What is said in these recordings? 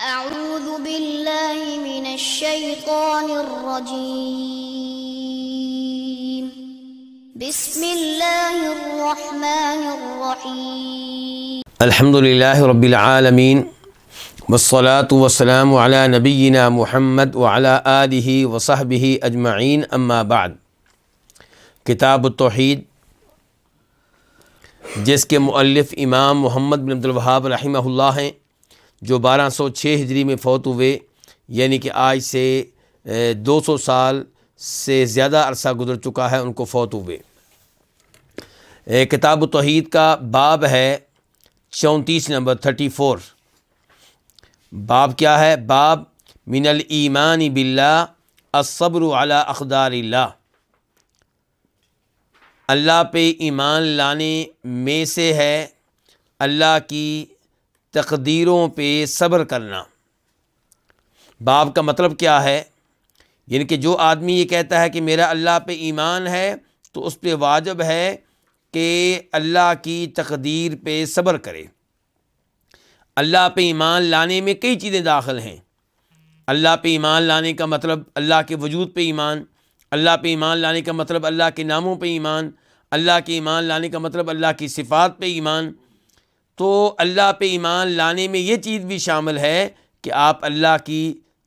أعوذ بالله من الشيطان الرجيم بسم الله الرحمن الرحيم الحمد لله رب العالمين والصلاة والسلام على نبينا محمد وعلى آله وصحبه أجمعين أما بعد كتاب التوحيد جس کے مؤلف امام محمد بن عبد الوهاب رحمه الله ہیں जो 1206 हिजरी में फ़ौत हुए यानी कि आज से 200 साल से ज़्यादा अरसा गुजर चुका है उनको फ़ौत हुए किताब तोहद का बाब है चौंतीस नंबर थर्टी फोर बाब क्या है बाब मिनल ईमान बिल्ला असब्र अला अखदार अल्लाह पे ईमान लाने में से है अल्लाह की तकदीरों पे सब्र करना बाब का मतलब क्या है यानी कि जो आदमी ये कहता है कि मेरा अल्लाह पे ईमान है तो उस पर वाजब है कि अल्लाह की तकदीर पे सब्र करे अल्लाह पे ईमान लाने में कई चीज़ें दाखिल हैं अल्लाह पे ईमान लाने का मतलब अल्लाह के वजूद पे ईमान अल्लाह पे ईमान लाने का मतलब अल्लाह के नामों पे ईमान अल्लाह के ईमान लाने का मतलब अल्लाह की सिफ़ात पे ईमान तो अल्लाह पे ईमान लाने में ये चीज़ भी शामिल है कि आप अल्लाह की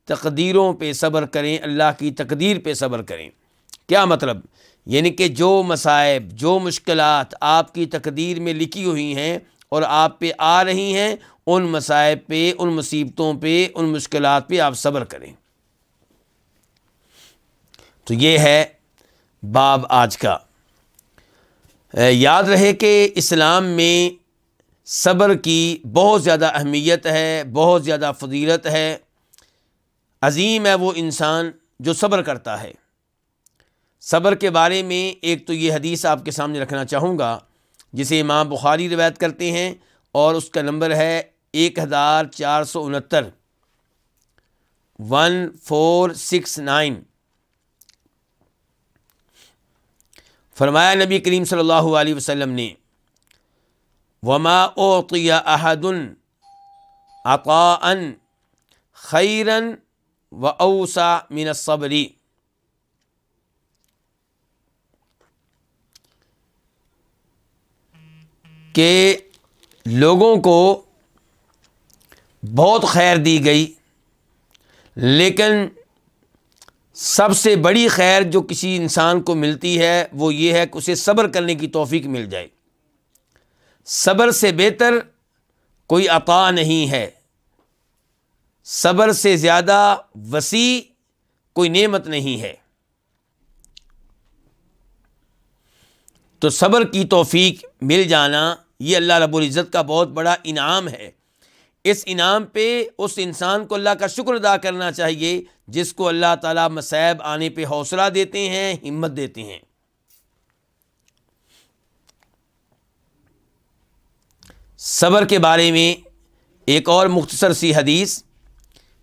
तकदीरों पे सब्र करें अल्लाह की तकदीर पे सब्र करें क्या मतलब यानी कि जो मसाइब जो मुश्किल आपकी तकदीर में लिखी हुई हैं और आप पे आ रही हैं उन मसाइब पे उन मुसीबतों पे उन मुश्किल पे आप सब्र करें तो ये है बाब आज का याद रहे कि इस्लाम में सब्र की बहुत ज़्यादा अहमियत है बहुत ज़्यादा फजीलत है अजीम है वो इंसान जो सब्र करता है सब्र के बारे में एक तो ये हदीस आपके सामने रखना चाहूँगा जिसे इमाम बुखारी रिवायत करते हैं और उसका नंबर है एक हज़ार चार सौ उनहत्तर वन फोर सिक्स नाइन फरमाया नबी करीम सल्लल्लाहु अलैहि वसल्लम ने वमा ओतिया अहदन अताअन खैरन व औसा मिनसबरी के लोगों को बहुत खैर दी गई लेकिन सबसे बड़ी खैर जो किसी इंसान को मिलती है वो ये है कि उसे सब्र करने की तोफ़ी मिल जाए सब्र से बेहतर कोई अता नहीं है सबर से ज़्यादा वसी कोई नेमत नहीं है तो सब्र की तोफ़ी मिल जाना ये अल्लाह रबुल्ज़त का बहुत बड़ा इनाम है इस इनाम पे उस इंसान को अल्लाह का शुक्र अदा करना चाहिए जिसको अल्लाह ताला मसैब आने पे हौसला देते हैं हिम्मत देते हैं सबर के बारे में एक और मुख्तसर सी हदीस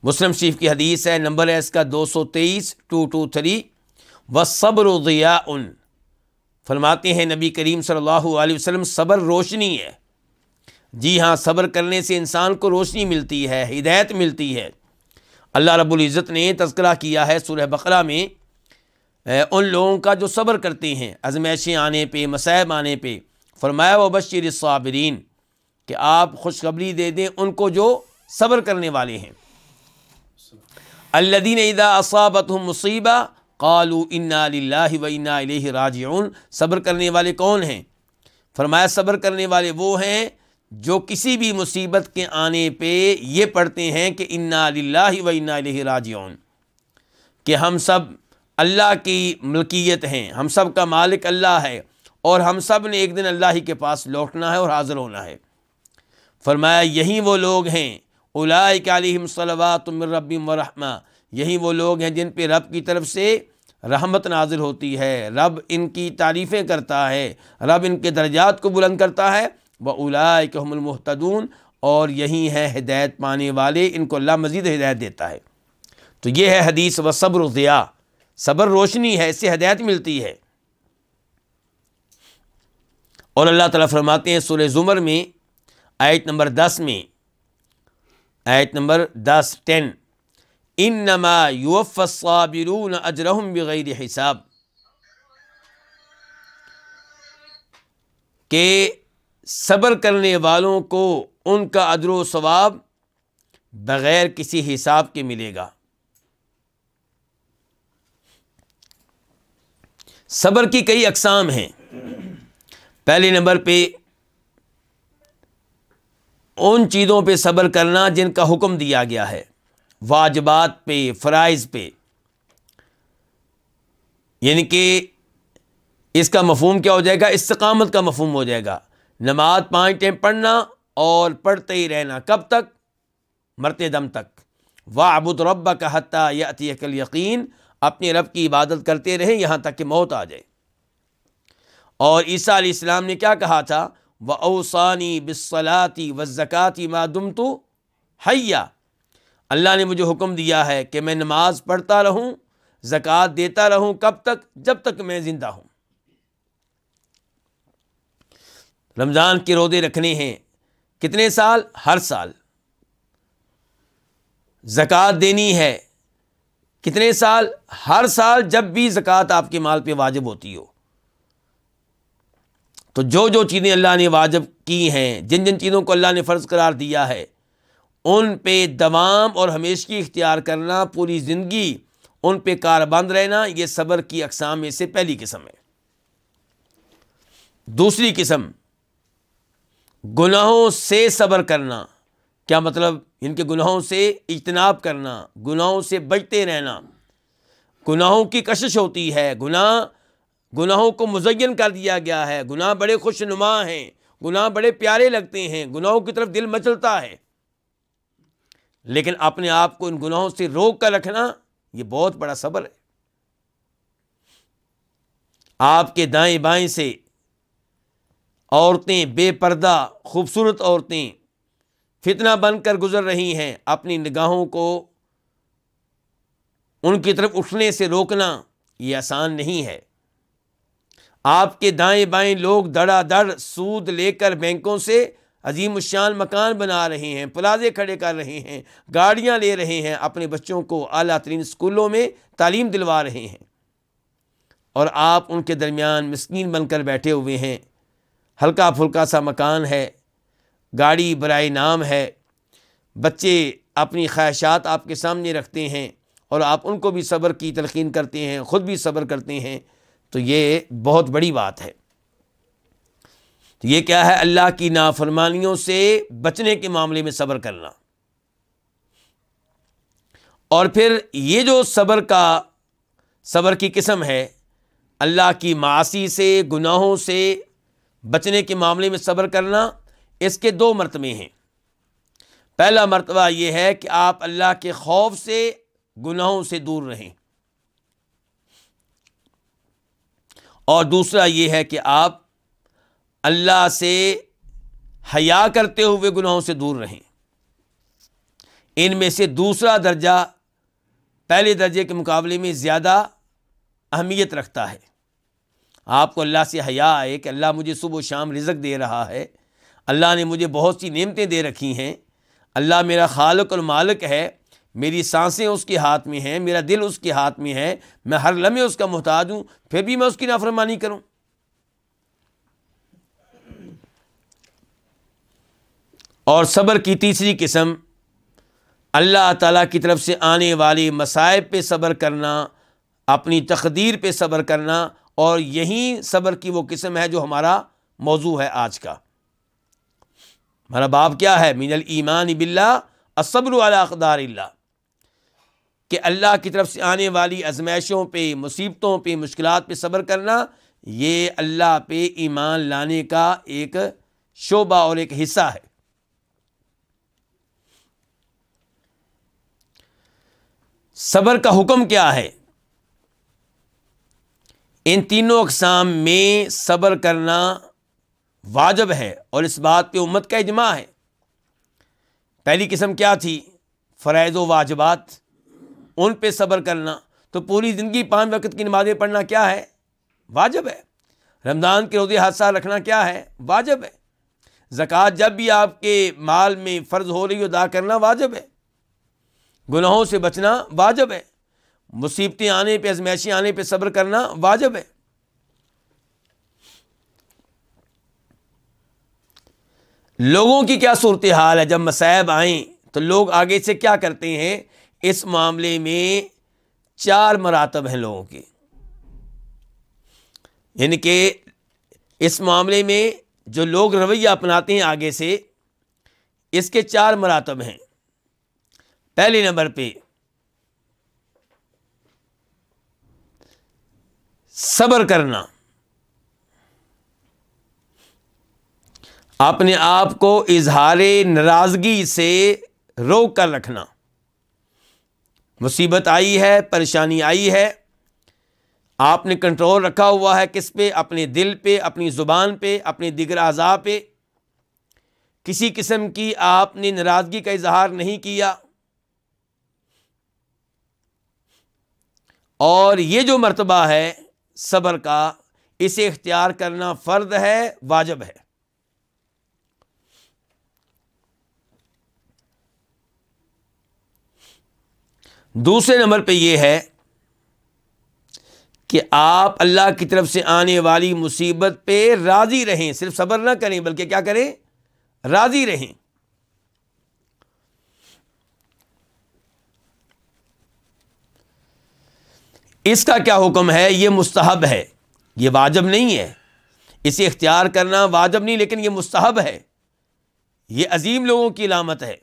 मुस्लिम शरीफ की हदीस है नंबर है इसका दो सौ तेईस टू टू थ्री व सब्र ज़िया उन फरमाते हैं नबी करीम सल्लल्लाहु अलैहि वसल्लम सब्र रोशनी है जी हाँ सब्र करने से इंसान को रोशनी मिलती है हिदायत मिलती है अल्लाह रब्बुल इज़्ज़त ने तस्करा किया है सूरह बकरा में उन लोगों का जो सब्र करते हैं आजमाइशें आने पर मसायब आने पर फरमाया व बशीर साबरीन कि आप खुशखबरी दे दें उनको जो सब्र करने वाले हैं अल्लदीन इदा असाबत मुसीबा कालू इन्ना व इन्ना राजन सब्र करने वाले कौन हैं फरमाया सब्र करने वाले वो हैं जो किसी भी मुसीबत के आने पे ये पढ़ते हैं कि इन्ना व इन्ना राजन कि हम सब अल्लाह की मलकियत हैं हम सब का मालिक अल्लाह है और हम सब ने एक दिन अल्लाह ही के पास लौटना है और हाज़िर होना है फरमाया यही वो लोग हैं उलाय कलम सलवातम रबीम वरहमा यही वो लोग हैं जिन पर रब की तरफ से रहमत नाजिल होती है रब इनकी तारीफ़ें करता है रब इनके दर्जात को बुलंद करता है व उलाय कहमलमहतून और यही है हिदायत पाने वाले इनको अल्लाह मज़ीद हिदायत देता है तो ये है हदीस व सब्र ज़िया सब्र रोशनी है इससे हिदायत मिलती है और अल्लाह ताला फरमाते हैं सुलह ज़ुमर में आयत नंबर दस में आयत नंबर दस टेन इन नमा यूफ़ाबिरून अजरहम बग़ैर हिसाब के सब्र करने वालों को उनका अदर सवाब बग़ैर किसी हिसाब के मिलेगा सब्र की कई अकसाम हैं पहले नंबर पे उन चीज़ों पे सब्र करना जिनका हुक्म दिया गया है वाजबात पे फ़राइज़ पे यानी कि इसका मफहम क्या हो जाएगा इस सकामत का मफहम हो जाएगा नमाज पाँच टाइम पढ़ना और पढ़ते ही रहना कब तक मरते दम तक वाह वाबुद रब्बा का हती अतिकल यकीन अपने रब की इबादत करते रहें यहाँ तक कि मौत आ जाए और ईसा इस्लाम ने क्या कहा था व अवसानी बिसलाती व ज़क़ाती मादुम तो हैया अल्लाह ने मुझे हुक्म दिया है कि मैं नमाज़ पढ़ता रहूँ जक़ात देता रहूँ कब तक जब तक मैं ज़िंदा हूँ रमज़ान के रोदे रखने हैं कितने साल हर साल जक़ात देनी है कितने साल हर साल जब भी ज़क़़त आपके माल पर वाजिब होती हो तो जो जो चीज़ें अल्लाह ने वाजब की हैं जिन जिन चीज़ों को अल्लाह ने फ़र्ज़ करार दिया है उन पर दवाम और हमेशगी इख्तियार करना पूरी ज़िंदगी उन कार कारबंद रहना ये सब्र की अकसाम में से पहली किस्म है दूसरी किस्म गुनाहों से सब्र करना क्या मतलब इनके गुनाहों से इजतनाब करना गुनाहों से बचते रहना गुनाहों की कशिश होती है गुनाह गुनाहों को मुजयन कर दिया गया है गुनाह बड़े खुशनुमा हैं गुनाह बड़े प्यारे लगते हैं गुनाहों की तरफ दिल मचलता है लेकिन अपने आप को इन गुनाहों से रोक कर रखना ये बहुत बड़ा सब्र है आपके दाएं बाएं से औरतें बेपर्दा खूबसूरत औरतें फितना बनकर गुजर रही हैं अपनी निगाहों को उनकी तरफ उठने से रोकना ये आसान नहीं है आपके दाएं बाएं लोग धड़ाधड़ सूद लेकर बैंकों से अजीम शान मकान बना रहे हैं प्लाजे खड़े कर रहे हैं गाड़ियाँ ले रहे हैं अपने बच्चों को अला तरीन स्कूलों में तालीम दिलवा रहे हैं और आप उनके दरमियान मस्किन बनकर बैठे हुए हैं हल्का फुल्का सा मकान है गाड़ी बरए नाम है बच्चे अपनी ख्वाहिशात आपके सामने रखते हैं और आप उनको भी सब्र की तलखीन करते हैं ख़ुद भी सब्र करते हैं तो ये बहुत बड़ी बात है तो ये क्या है अल्लाह की नाफरमानियों से बचने के मामले में सब्र करना और फिर ये जो सब्र का सब्र की किस्म है अल्लाह की मासी से गुनाहों से बचने के मामले में सब्र करना इसके दो मरतबे हैं पहला मरतबा ये है कि आप अल्लाह के खौफ से गुनाहों से दूर रहें और दूसरा ये है कि आप अल्लाह से हया करते हुए गुनाहों से दूर रहें इन में से दूसरा दर्जा पहले दर्जे के मुकाबले में ज़्यादा अहमियत रखता है आपको अल्लाह से हया आए कि अल्लाह मुझे सुबह शाम रिजक दे रहा है अल्लाह ने मुझे बहुत सी नेमतें दे रखी हैं अल्लाह मेरा खालक और मालिक है मेरी सांसें उसके हाथ में हैं मेरा दिल उसके हाथ में है मैं हर लम्हे उसका मोहताज हूँ फिर भी मैं उसकी नाफरमानी करूँ और सब्र की तीसरी किस्म अल्लाह ताला की तरफ से आने वाले मसायब पे सब्र करना अपनी तकदीर पे सब्र करना और यही सब्र की वो किस्म है जो हमारा मौजू है आज का हमारा बाप क्या है मिनल ईमान बिल्ला असब्र अला अकदार कि अल्लाह की तरफ से आने वाली आजमाइशों पर मुसीबतों पर मुश्किल पर सब्र करना ये अल्लाह पे ईमान लाने का एक शोबा और एक हिस्सा है सब्र का हुक्म क्या है इन तीनों अकसाम में सब्र करना वाजब है और इस बात पे उम्मत का इजमा है पहली किस्म क्या थी फ़रज़ वाजबात उन पे सब्र करना तो पूरी ज़िंदगी पाँच वक्त की नमाज़ें पढ़ना क्या है वाजब है रमज़ान के रोज़े हादसा रखना क्या है वाजब है जक़ात जब भी आपके माल में फ़र्ज़ हो रही हो अदा करना वाजब है गुनाहों से बचना वाजब है मुसीबतें आने पर आजमाइशें आने पर सब्र करना वाजब है लोगों की क्या सूरत हाल है जब मसायब आएँ तो लोग आगे से क्या करते हैं इस मामले में चार मरातब हैं लोगों के यानी कि इस मामले में जो लोग रवैया अपनाते हैं आगे से इसके चार मरातब हैं पहले नंबर पे सब्र करना अपने आप को इजहार नाराज़गी से रोक कर रखना मुसीबत आई है परेशानी आई है आपने कंट्रोल रखा हुआ है किस पे अपने दिल पे अपनी ज़ुबान पे अपने दिगर अज़ा पे किसी किस्म की आपने नाराज़गी का इजहार नहीं किया और ये जो मरतबा है सब्र का इसे इख्तियार करना फ़र्द है वाजब है दूसरे नंबर पे ये है कि आप अल्लाह की तरफ से आने वाली मुसीबत पे राज़ी रहें सिर्फ सब्र ना करें बल्कि क्या करें राज़ी रहें इसका क्या हुक्म है यह मुस्तहब है यह वाजब नहीं है इसे इख्तियार करना वाजब नहीं लेकिन यह मुस्तहब है यह अजीम लोगों की लामत है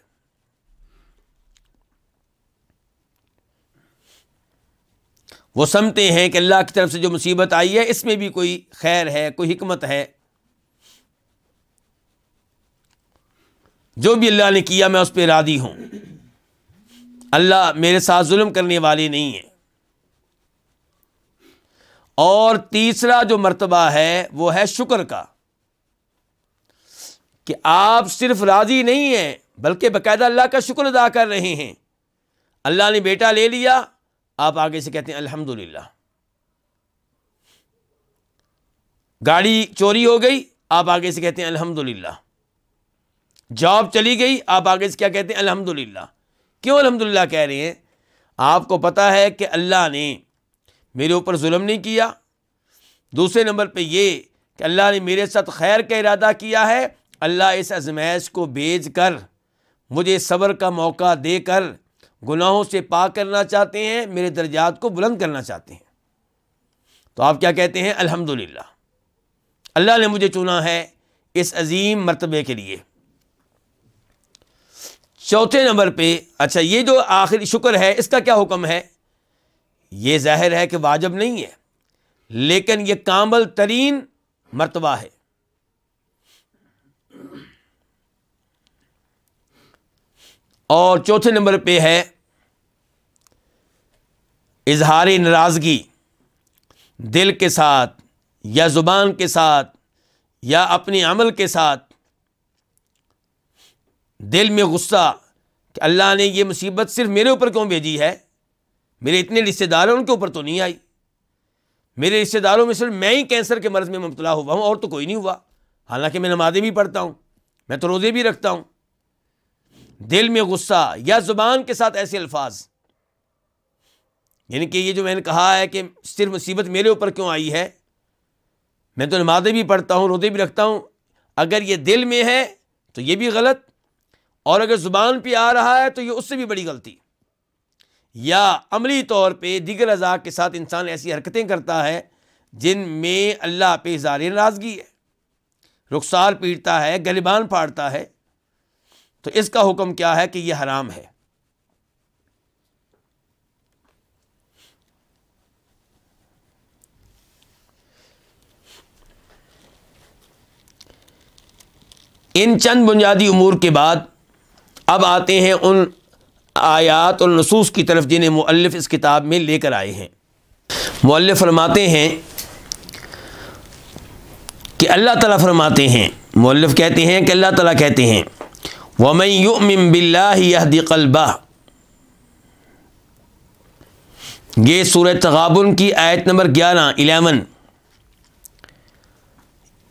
वो समते हैं कि अल्लाह की तरफ से जो मुसीबत आई है इसमें भी कोई खैर है कोई हिकमत है जो भी अल्लाह ने किया मैं उस पर रादी हूं अल्लाह मेरे साथ जुल्म करने वाले नहीं है और तीसरा जो मर्तबा है वो है शुक्र का कि आप सिर्फ राज़ी नहीं हैं बल्कि बकायदा अल्लाह का शुक्र अदा कर रहे हैं अल्लाह ने बेटा ले लिया आप आगे से कहते हैं अल्हम्दुलिल्लाह गाड़ी चोरी हो गई आप आगे से कहते हैं अल्हम्दुलिल्लाह जॉब चली गई आप आगे से क्या कहते हैं अल्हम्दुलिल्लाह क्यों अल्हम्दुलिल्लाह कह रहे हैं आपको पता है कि अल्लाह ने मेरे ऊपर जुल्म नहीं किया दूसरे नंबर पे ये कि अल्लाह ने मेरे साथ खैर का इरादा किया है अल्लाह इस आजमैश को भेज कर मुझे सब्र का मौका देकर गुनाहों से पाक करना चाहते हैं मेरे दर्जात को बुलंद करना चाहते हैं तो आप क्या कहते हैं अल्हम्दुलिल्लाह अल्लाह ने मुझे चुना है इस अजीम मरतबे के लिए चौथे नंबर पे अच्छा ये जो आखिरी शुक्र है इसका क्या हुक्म है ये जाहिर है कि वाजब नहीं है लेकिन ये कामल तरीन मरतबा है और चौथे नंबर पे है इजहार नाराज़गी दिल के साथ या ज़ुबान के साथ या अपने अमल के साथ दिल में गुस्सा कि अल्लाह ने यह मुसीबत सिर्फ मेरे ऊपर क्यों भेजी है मेरे इतने रिश्तेदार हैं उनके ऊपर तो नहीं आई मेरे रिश्तेदारों में सिर्फ मैं ही कैंसर के मर्ज़ में मुबतला हुआ हूँ और तो कोई नहीं हुआ हालांकि मैं नमाज़ें भी पढ़ता हूँ मैं तो रोज़े भी रखता हूँ दिल में गुस्सा या ज़ुबान के साथ ऐसे अल्फाज यानी कि ये जो मैंने कहा है कि सिर्फ मुसीबत मेरे ऊपर क्यों आई है मैं तो नमाजें भी पढ़ता हूँ रोदे भी रखता हूँ अगर ये दिल में है तो ये भी गलत और अगर ज़ुबान पर आ रहा है तो ये उससे भी बड़ी गलती या अमली तौर पर दिगर अज़ा के साथ इंसान ऐसी हरकतें करता है जिन में अल्लाह पे इज़ार नाराज़गी है रुखसार पीटता है गलिबान फाड़ता है तो इसका हुक्म क्या है कि यह हराम है इन चंद बुनियादी अमूर के बाद अब आते हैं उन आयात और नसूस की तरफ जिन्हें मुअल्फ इस किताब में लेकर आए हैं मुअल्फ फरमाते हैं कि अल्लाह ताला फरमाते हैं मुअल्फ कहते हैं कि अल्लाह ताला कहते हैं वमन युमिन बिल्लाहदी कलबा ये सूरह तगाबन की आयत नंबर ग्यारह इलेवन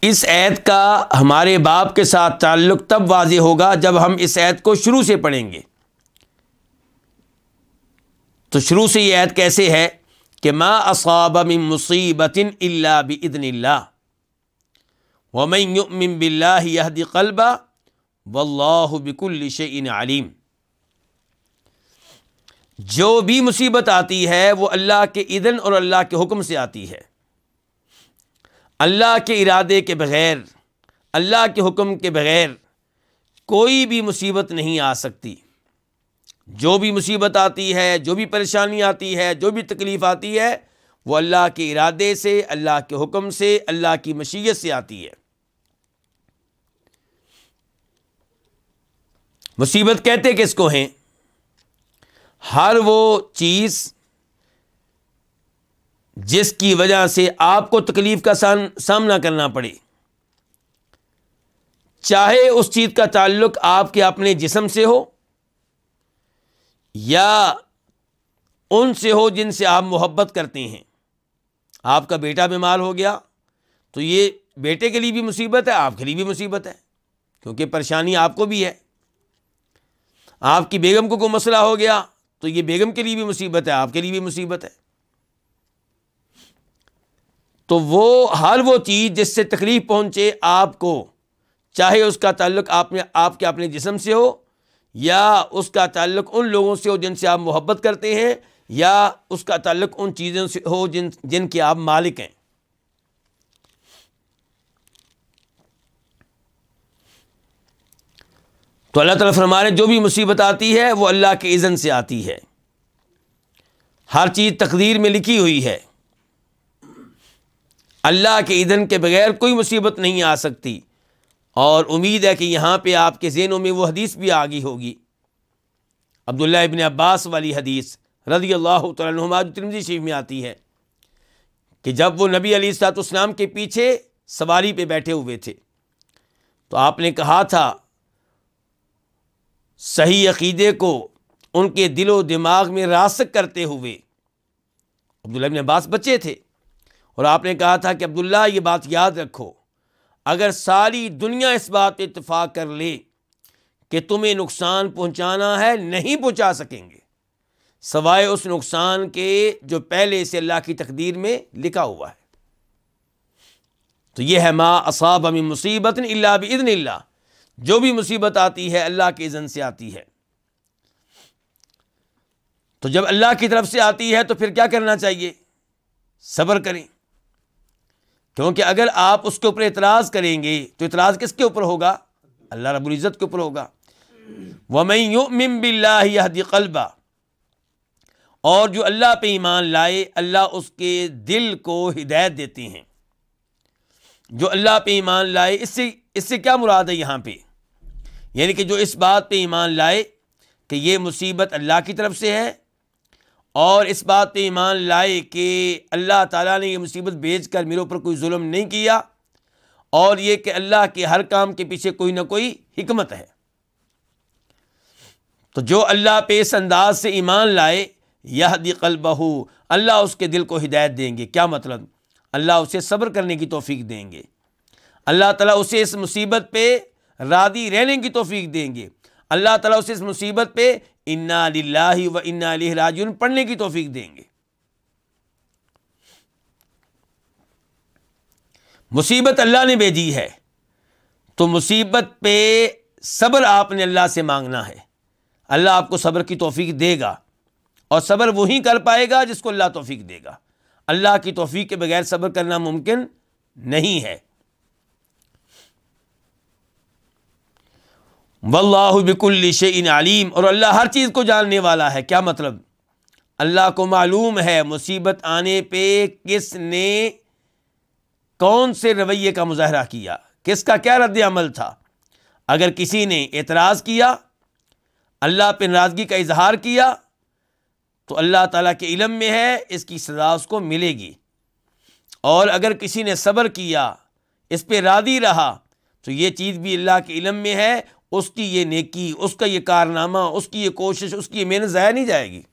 इस ऐद का हमारे बाप के साथ ताल्लुक़ तब वाज होगा जब हम इस ऐद को शुरू से पढ़ेंगे तो शुरू से ये ऐद कैसे है कि माँ असाब मुसीबतिन अल्ला बदनला वमन बिल्लाहदी कलबा वल्लाह इन आलिम जो भी मुसीबत आती है वो अल्लाह के इदन और अल्लाह के हुक्म से आती है अल्लाह के इरादे के बग़ैर अल्लाह के हुक्म के बग़ैर कोई भी मुसीबत नहीं आ सकती जो भी मुसीबत आती है जो भी परेशानी आती है जो भी तकलीफ़ आती है वो अल्लाह के इरादे से अल्लाह के हुक्म से अल्लाह की मशीयत से आती है मुसीबत कहते किसको हैं हर वो चीज़ जिसकी वजह से आपको तकलीफ़ का सान सामना करना पड़े चाहे उस चीज़ का ताल्लुक आपके अपने जिसम से हो या उनसे हो जिनसे आप मोहब्बत करते हैं आपका बेटा बीमार हो गया तो ये बेटे के लिए भी मुसीबत है आपके लिए भी मुसीबत है क्योंकि परेशानी आपको भी है आपकी बेगम को कोई मसला हो गया तो ये बेगम के लिए भी मुसीबत है आपके लिए भी मुसीबत है तो वो हर वो चीज़ जिससे तकलीफ़ पहुँचे आपको चाहे उसका ताल्लुक आपने आपके अपने जिसम से हो या उसका ताल्लुक उन लोगों से हो जिनसे आप मोहब्बत करते हैं या उसका ताल्लुक उन चीज़ों से हो जिन जिनके आप मालिक हैं तो अल्लाह ताला फरमाने जो भी मुसीबत आती है वो अल्लाह के इज़न से आती है हर चीज़ तकदीर में लिखी हुई है अल्लाह के ईधन के बगैर कोई मुसीबत नहीं आ सकती और उम्मीद है कि यहाँ पर आपके जेनों में वो हदीस भी आ गई होगी अब्दुल्ल इबन अब्बास वाली हदीस रजी अल्लाह तमजी शरीफ में आती है कि जब वो नबी अली सात उसम के पीछे सवारी पर बैठे हुए थे तो आपने कहा था सही अकीदे को उनके दिलो दिमाग में रासक करते हुए अब्दुल्ला अब्बास बचे थे और आपने कहा था कि अब्दुल्ला ये बात याद रखो अगर सारी दुनिया इस बात इतफाक़ कर ले कि तुम्हें नुकसान पहुंचाना है नहीं पहुंचा सकेंगे सवाए उस नुकसान के जो पहले से अल्लाह की तकदीर में लिखा हुआ है तो यह है माँ असाब हमी मुसीबत अल्ला बदन जो भी मुसीबत आती है अल्लाह के इज़न से आती है तो जब अल्लाह की तरफ से आती है तो फिर क्या करना चाहिए सब्र करें क्योंकि अगर आप उसके ऊपर इतराज करेंगे तो इतराज़ किसके ऊपर होगा अल्लाह रबुल्ज़त के ऊपर होगा वमई युमिन बिल्लाहदी कलबा और जो अल्लाह पे ईमान लाए अल्लाह उसके दिल को हिदायत देती हैं जो अल्लाह पे ईमान लाए इससे इससे क्या मुराद है यहाँ पे यानी कि जो इस बात पे ईमान लाए कि ये मुसीबत अल्लाह की तरफ से है और इस बात पर ईमान लाए कि अल्लाह ताला ने ये मुसीबत भेज कर मेरे ऊपर कोई जुल्म नहीं किया और ये कि अल्लाह के हर काम के पीछे कोई ना कोई हमत है तो जो अल्लाह पे इस अंदाज से ईमान लाए यह दिकल बहू अल्लाह उसके दिल को हिदायत देंगे क्या मतलब अल्लाह उसे सब्र करने की तोफ़ी देंगे अल्लाह ताला उसे इस मुसीबत पे रादी रहने की तोफ़ी देंगे अल्लाह ताला उसे इस मुसीबत पे इन्ना लाही व इन्ना राजन पढ़ने की तोफीक देंगे मुसीबत अल्लाह ने भेजी है तो मुसीबत पे सब्र आपने अल्लाह से मांगना है अल्लाह आपको सब्र की तोफीक देगा और सब्र वही कर पाएगा जिसको अल्लाह तोफीक देगा अल्लाह की तोफीक के बगैर सब्र करना मुमकिन नहीं है वल्लाबिकुल्ल शन आलीम और अल्लाह हर चीज़ को जानने वाला है क्या मतलब अल्लाह को मालूम है मुसीबत आने पर किसने कौन से रवैये का मुजाहरा किया किसका क्या रद्द अमल था अगर किसी ने एतराज़ किया अल्लाह पर नाराज़गी का इजहार किया तो अल्लाह ताला के इलम में है इसकी सज़ा उसको मिलेगी और अगर किसी ने सब्र किया इस पर रादी रहा तो ये चीज़ भी अल्लाह के इलम में है उसकी ये नेकी उसका ये कारनामा उसकी ये कोशिश उसकी ये मेहनत ज़ाया नहीं जाएगी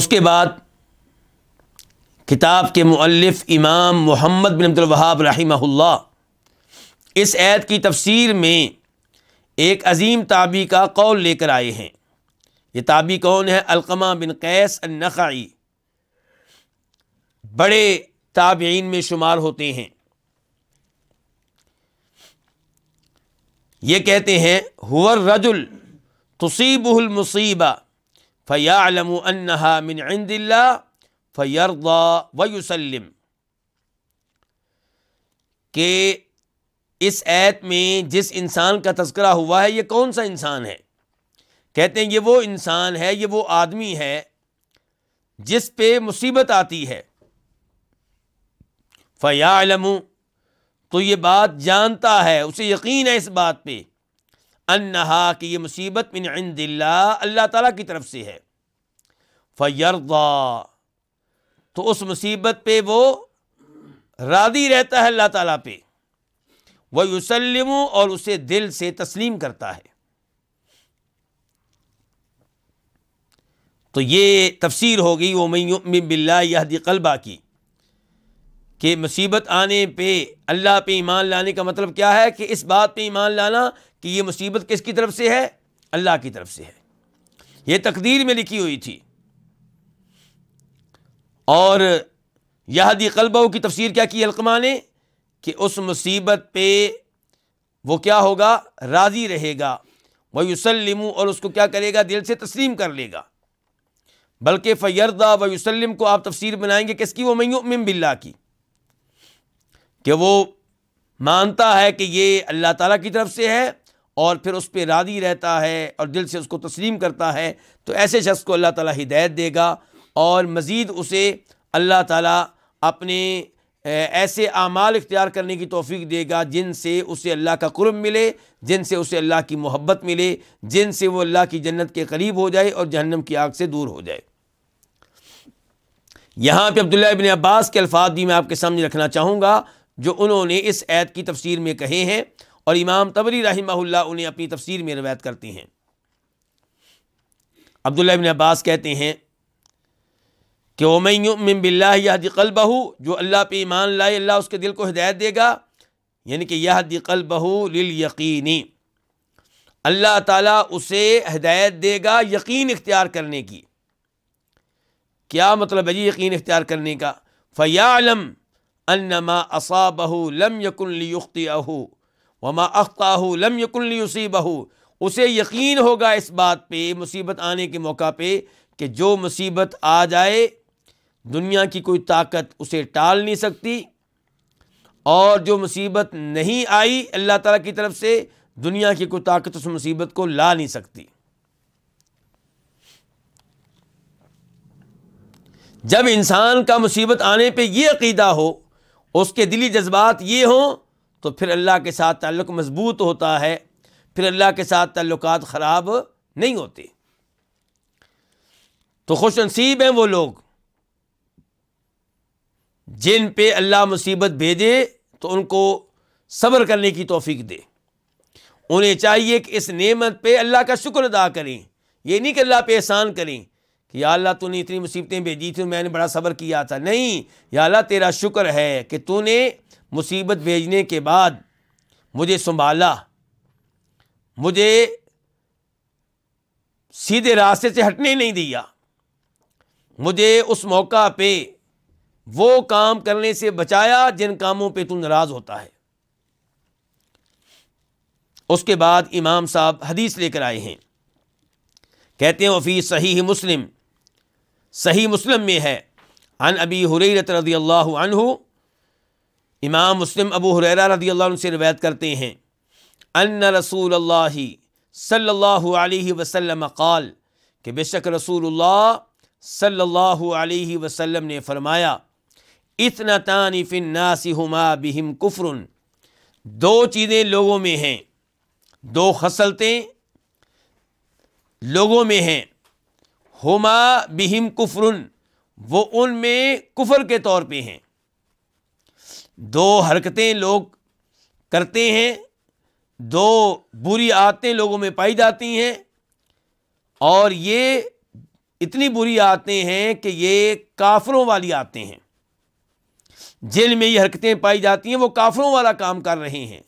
उसके बाद किताब के मुअल्लिफ़ इमाम मोहम्मद बिन अब्दुल वहाब इस ऐत की तफसीर में एक अजीम ताबी का कौल लेकर आए हैं ये ताबी कौन है अलकमा बिन कैस नख़ाई बड़े ताबीन में शुमार होते हैं ये कहते हैं हुर रजुल तुसीबुल मुसीबा फ़यालम अनहा मिन इंदिल्ला फ़यरदा वयुसलम के इस ऐत में जिस इंसान का तस्करा हुआ है ये कौन सा इंसान है कहते हैं ये वो इंसान है ये वो आदमी है जिस पे मुसीबत आती है फ़यालमू तो ये बात जानता है उसे यकीन है इस बात पर अनहा कि ये मुसीबत मिन इंदिल्ला अल्लाह ताला की तरफ से है फ़यरदा तो उस मुसीबत पर वो राधी रहता है अल्लाह ताला पे वह युसलम और उसे दिल से तस्लीम करता है तो ये तफसीर होगी वो मैं बिल्ला यहदी कलबा की कि मुसीबत आने पे अल्लाह पे ईमान लाने का मतलब क्या है कि इस बात पे ईमान लाना कि ये मुसीबत किसकी तरफ से है अल्लाह की तरफ से है ये तकदीर में लिखी हुई थी और यहदी कलबों की तफसीर क्या की अलकमा ने कि उस मुसीबत पे वो क्या होगा राज़ी रहेगा वयुसलम और उसको क्या करेगा दिल से तस्लीम कर लेगा बल्कि फ़यरदा वयुसलम को आप तफसीर बनाएंगे किसकी वो मयूमिन बिल्ला की कि वो मानता है कि ये अल्लाह ताला की तरफ से है और फिर उस पर राधी रहता है और दिल से उसको तस्लीम करता है तो ऐसे शख्स को अल्लाह ताला हिदायत देगा और मज़ीद उसे अल्लाह ताला अपने ऐसे आमाल इख्तियार करने की तोफ़ी देगा जिनसे उसे अल्लाह का कुर्ब मिले जिनसे उसे अल्लाह की मोहब्बत मिले जिनसे वो अल्लाह की जन्नत के करीब हो जाए और जहन्नम की आग से दूर हो जाए यहाँ पे अब्दुल्ला इबन अब्बास के अल्फाज भी मैं आपके सामने रखना चाहूँगा जो उन्होंने इस ऐत की तफसीर में कहे हैं और इमाम तबरी रही उन्हें अपनी तफसीर में रवायत करते हैं अब्दुल्ला बिन अब्बास कहते हैं कि ओमयमिन बिल्ला यह दिकल बहू जो अल्लाह पे ईमान लाए अल्लाह उसके दिल को हिदायत देगा यानी कि यह दिकल बहू लिल यकीनी अल्लाह ताला उसे हिदायत देगा यकीन इख्तियार करने की क्या मतलब है जी यकीन इख्तियार करने का फ़यालम अनमा असाबहू लम यकुन लियुख्ती अहू वमा अख्ताहू लम यकुन लियुसीबहू उसे यकीन होगा इस बात पे मुसीबत आने के मौका पे कि जो मुसीबत आ जाए दुनिया की कोई ताकत उसे टाल नहीं सकती और जो मुसीबत नहीं आई अल्लाह ताला की तरफ से दुनिया की कोई ताकत उस मुसीबत को ला नहीं सकती जब इंसान का मुसीबत आने पे ये अकीदा हो उसके दिली जज्बात ये हों तो फिर अल्लाह के साथ ताल्लुक़ मज़बूत होता है फिर अल्लाह के साथ ताल्लुक ख़राब नहीं होते तो खुश नसीब हैं वो लोग जिन पे अल्लाह मुसीबत भेजे तो उनको सब्र करने की तोफीक दे उन्हें चाहिए कि इस नेमत पे अल्लाह का शुक्र अदा करें ये नहीं कि अल्लाह पे एहसान करें कि या अल्लाह तूने इतनी मुसीबतें भेजी थी मैंने बड़ा सब्र किया था नहीं या अल्लाह तेरा शुक्र है कि तूने मुसीबत भेजने के बाद मुझे संभाला मुझे सीधे रास्ते से हटने नहीं दिया मुझे उस मौका पे वो काम करने से बचाया जिन कामों पे तू नाराज़ होता है उसके बाद इमाम साहब हदीस लेकर आए हैं कहते हैं वफ़ी सही मुस्लिम सही मुस्लिम में है अन अबी हुरैरत रदी अल्लाह इमाम मुस्लिम अबू हुरैरा रदी अल्लाह से रिवायत करते हैं अन रसूल अल्लाह सल्लल्लाहु अलैहि वसल्लम क़ाल बेशक रसूल सल्ला वसलम ने फरमाया इतना तानी फ़िन्नासी हुमा बिहिम कुफरुन दो चीज़ें लोगों में हैं दो खसलतें लोगों में हैं हुमा बिहिम कुफरुन वो उनमें कुफर के तौर पे हैं दो हरकतें लोग करते हैं दो बुरी आदतें लोगों में पाई जाती हैं और ये इतनी बुरी आदतें हैं कि ये काफरों वाली आते हैं जेल में ये हरकतें पाई जाती हैं वो काफरों वाला काम कर रहे हैं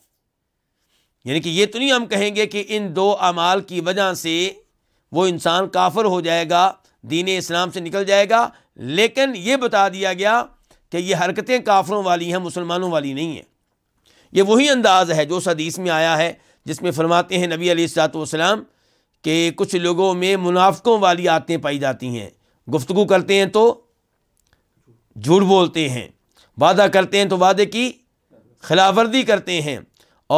यानी कि ये तो नहीं हम कहेंगे कि इन दो अमाल की वजह से वो इंसान काफर हो जाएगा दीन इस्लाम से निकल जाएगा लेकिन ये बता दिया गया कि ये हरकतें काफरों वाली हैं मुसलमानों वाली नहीं हैं ये वही अंदाज़ है जो उस हदीस में आया है जिसमें फरमाते हैं नबी वाम के कुछ लोगों में मुनाफ़ों वाली आदतें पाई जाती हैं गुफ्तु करते हैं तो झूठ बोलते हैं वादा करते हैं तो वादे की खिलाफवर्जी करते हैं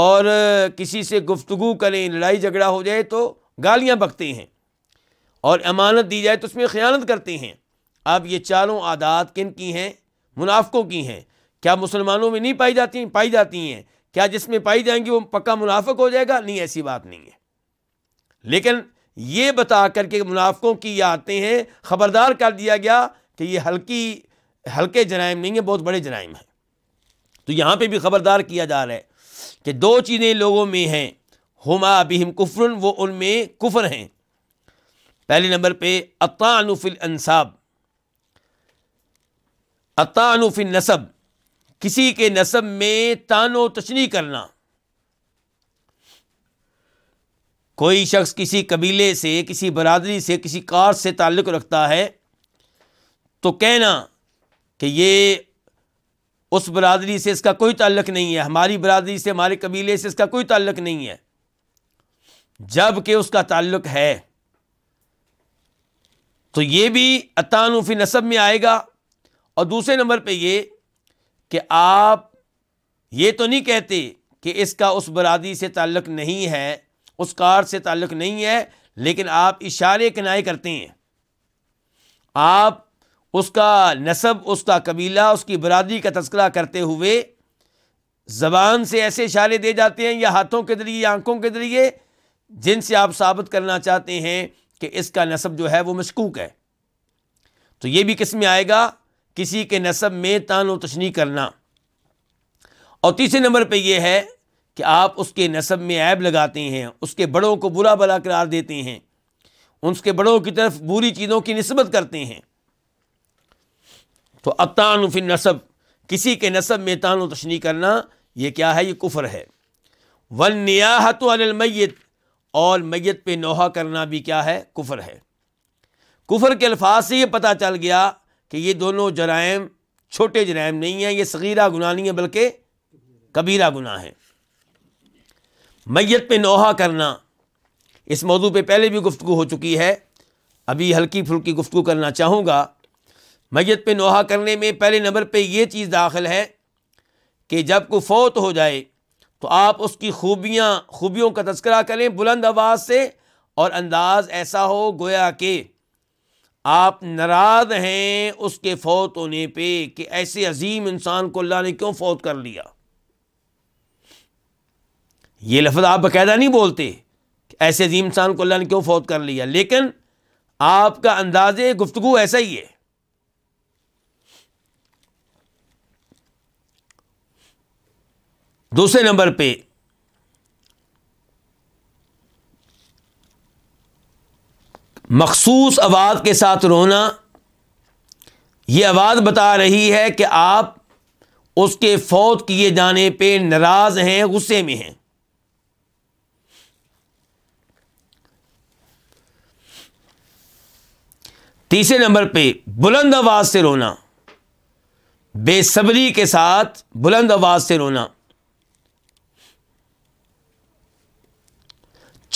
और किसी से गुफ्तु करें लड़ाई झगड़ा हो जाए तो गालियाँ बकते हैं और अमानत दी जाए तो उसमें ख़यानत करते हैं अब ये चारों आदात किन की हैं मुनाफ़ों की हैं क्या मुसलमानों में नहीं पाई जाती पाई जाती हैं क्या जिसमें पाई जाएंगी वो पक्का मुनाफक हो जाएगा नहीं ऐसी बात नहीं है लेकिन ये बता कर के मुनाफों की ये आते हैं ख़बरदार कर दिया गया कि ये हल्की हल्के जराइम नहीं है बहुत बड़े जराइम हैं तो यहाँ पर भी ख़बरदार किया जा रहा है कि दो चीज़ें लोगों में हैं हुमा बिहम कुफरन वो उनमें कुफर हैं पहले नंबर पर अतानुफिल अनसाब अतानुफिल नसब किसी के नसब में तानो तशनी करना कोई शख्स किसी कबीले से किसी बरदरी से किसी कार से ताल्लुक़ रखता है तो कहना कि ये उस बरदरी से इसका कोई ताल्लुक़ नहीं है हमारी बरादरी से हमारे कबीले से इसका कोई ताल्लुक़ नहीं है जबकि उसका ताल्लुक़ है तो ये भी अतानुफी नसब में आएगा और दूसरे नंबर पे ये कि आप ये तो नहीं कहते कि इसका उस बरादी से ताल्लुक़ नहीं है उस कार से ताल्लुक नहीं है लेकिन आप इशारे किनाए करते हैं आप उसका नसब उसका कबीला उसकी बरादरी का तस्करा करते हुए ज़बान से ऐसे इशारे दे जाते हैं या हाथों के ज़रिए आंखों के ज़रिए जिनसे आप साबित करना चाहते हैं कि इसका नसब जो है वो मशकूक है तो ये भी किस में आएगा किसी के नसब में तान व तशनी करना और तीसरे नंबर पर यह है कि आप उसके नसब में ऐब लगाते हैं उसके बड़ों को बुरा भला करार देते हैं उसके बड़ों की तरफ बुरी चीज़ों की नस्बत करते हैं तो अतान फिन नसब किसी के नसब में तान व तशनी करना यह क्या है ये कुफर है वन नियाहत अलमैत और मैत पे नोहा करना भी क्या है कुफर है कुफर के अल्फाज से ये पता चल गया कि ये दोनों जराइम छोटे जराइम नहीं है ये सगीरा गुना नहीं है बल्कि कबीरा गुना है मैयत पे नोहा करना इस मौजू पर पहले भी गुफ्तु हो चुकी है अभी हल्की फुल्की गुफ्तु करना चाहूँगा मैयत पे नोहा करने में पहले नंबर पर यह चीज़ दाखिल है कि जब को फौत हो जाए तो आप उसकी खूबियाँ खूबियों का तस्करा करें बुलंद आवाज़ से और अंदाज़ ऐसा हो गोया कि आप नाराज़ हैं उसके फौत होने पर कि ऐसे अजीम इंसान को अल्लाह ने क्यों फौत कर लिया ये लफ्ज़ आप बाकायदा नहीं बोलते कि ऐसे अजीम इंसान को अल्लाह ने क्यों फौत कर लिया लेकिन आपका अंदाज़ गुफ्तु ऐसा ही है दूसरे नंबर पे मखसूस आवाज़ के साथ रोना यह आवाज़ बता रही है कि आप उसके फौत किए जाने पे नाराज़ हैं गुस्से में हैं तीसरे नंबर पे बुलंद आवाज़ से रोना बेसब्री के साथ बुलंद आवाज़ से रोना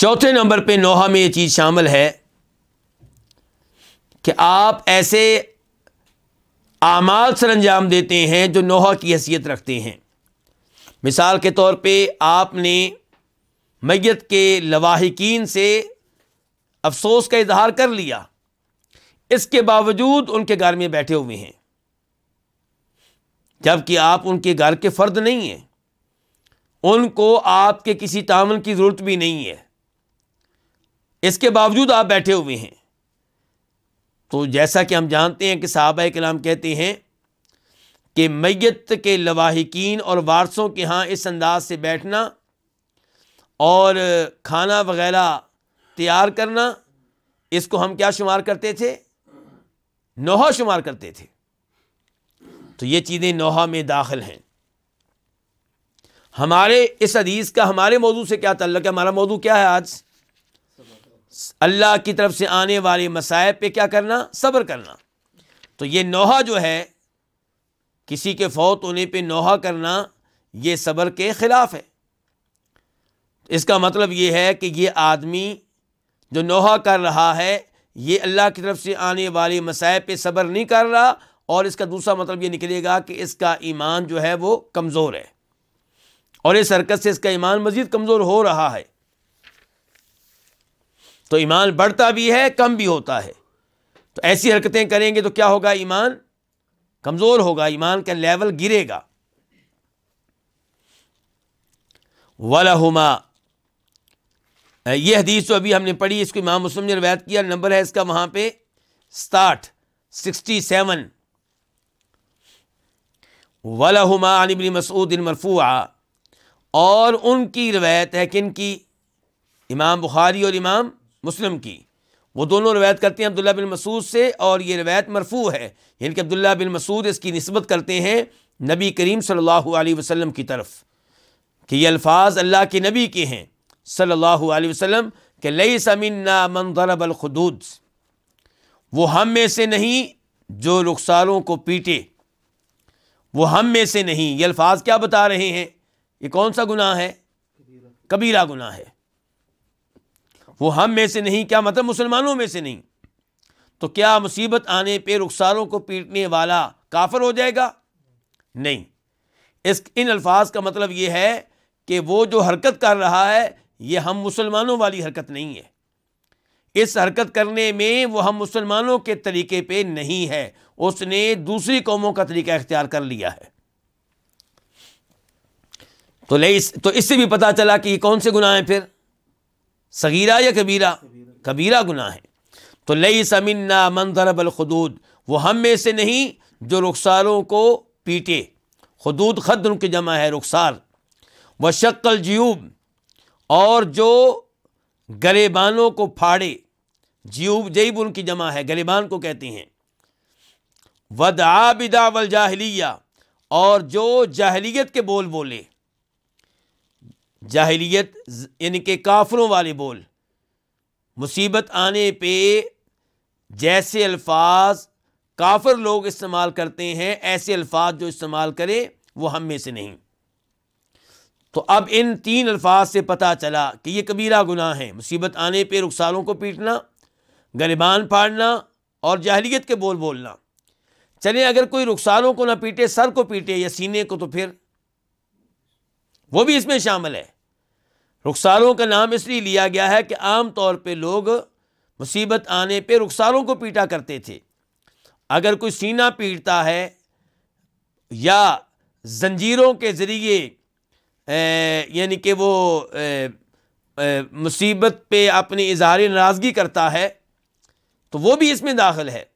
चौथे नंबर पे नोहा में ये चीज़ शामिल है कि आप ऐसे आमाल सर अंजाम देते हैं जो नोहा की हैसियत रखते हैं मिसाल के तौर पे आपने मैत के लवाहिकीन से अफसोस का इजहार कर लिया इसके बावजूद उनके घर में बैठे हुए हैं जबकि आप उनके घर के फ़र्द नहीं हैं उनको आपके किसी तामन की ज़रूरत भी नहीं है इसके बावजूद आप बैठे हुए हैं तो जैसा कि हम जानते हैं कि साहबा कलाम कहते हैं कि मैत के लवाहिकीन और वारसों के यहाँ इस अंदाज से बैठना और खाना वगैरह तैयार करना इसको हम क्या शुमार करते थे नोहा शुमार करते थे तो ये चीज़ें नोहा में दाखिल हैं हमारे इस अदीज़ का हमारे मौजू से क्या तल्लक है हमारा मौजू क्या है आज अल्लाह की तरफ से आने वाले मसायब पे क्या करना सब्र करना तो ये नोहा जो है किसी के फौत होने पे नोहा करना ये सब्र के ख़िलाफ़ है इसका मतलब ये है कि ये आदमी जो नोहा कर रहा है ये अल्लाह की तरफ से आने वाले मसायब पे सब्र नहीं कर रहा और इसका दूसरा मतलब ये निकलेगा कि इसका ईमान जो है वो कमज़ोर है और इस हरकत से इसका ईमान मज़ीद कमज़ोर हो रहा है तो ईमान बढ़ता भी है कम भी होता है तो ऐसी हरकतें करेंगे तो क्या होगा ईमान कमज़ोर होगा ईमान का लेवल गिरेगा वलहुमा यह हदीस तो अभी हमने पढ़ी इसको इमाम मुस्लिम ने रवायत किया नंबर है इसका वहां पे स्टार्ट सिक्सटी सेवन वलहुमा अनबन मसूद मरफूआ और उनकी रवायत है कि इनकी इमाम बुखारी और इमाम मुस्लिम की वो दोनों रवायत करते हैं अब्दुल्ला बिन मसूद से और ये रवायत मरफू है यानी कि अब्दुल्ला बिन मसूद इसकी नस्बत करते हैं नबी करीम सल्लल्लाहु अलैहि वसल्लम की तरफ कि ये अल्फाज अल्लाह के नबी के हैं सल्लल्लाहु अलैहि वसल्लम के लई ना मन ख़ुदूद वो हम में से नहीं जो रुखसारों को पीटे वो हम में से नहीं ये अल्फाज क्या बता रहे हैं ये कौन सा गुनाह है कबीरा गुनाह है वो हम में से नहीं क्या मतलब मुसलमानों में से नहीं तो क्या मुसीबत आने पे रुखसारों को पीटने वाला काफर हो जाएगा नहीं इस इन अल्फाज का मतलब ये है कि वो जो हरकत कर रहा है ये हम मुसलमानों वाली हरकत नहीं है इस हरकत करने में वो हम मुसलमानों के तरीके पे नहीं है उसने दूसरी कौमों का तरीका इख्तियार कर लिया है तो ले इस, तो इससे भी पता चला कि ये कौन से गुनाह हैं फिर सगीरा या कबीरा कबीरा गुना है तो लई समिन्ना मंजरब अलखदूद वो हम में से नहीं जो रुखसारों को पीटे खदूद खद उनके जमा है रुखसार व शक्ल जयूब और जो गरेबानों को फाड़े जीव जईब उनकी जमा है गरेबान को कहते हैं वद आबिदा वल जाहलिया और जो जाहलीत के बोल बोले जाहलीत यानी के काफरों वाले बोल मुसीबत आने पे जैसे अल्फाज काफर लोग इस्तेमाल करते हैं ऐसे अल्फाज जो इस्तेमाल करें वो हम में से नहीं तो अब इन तीन अल्फाज से पता चला कि ये कबीरा गुनाह है मुसीबत आने पे रुखसालों को पीटना गलिबान फाड़ना और जाहलीत के बोल बोलना चले अगर कोई रुखसालों को ना पीटे सर को पीटे या सीने को तो फिर वो भी इसमें शामिल है रुखसारों का नाम इसलिए लिया गया है कि आम तौर पे लोग मुसीबत आने पे रुखसारों को पीटा करते थे अगर कोई सीना पीटता है या जंजीरों के ज़रिए यानी कि वो मुसीबत पे अपनी इजहार नाराज़गी करता है तो वो भी इसमें दाखिल है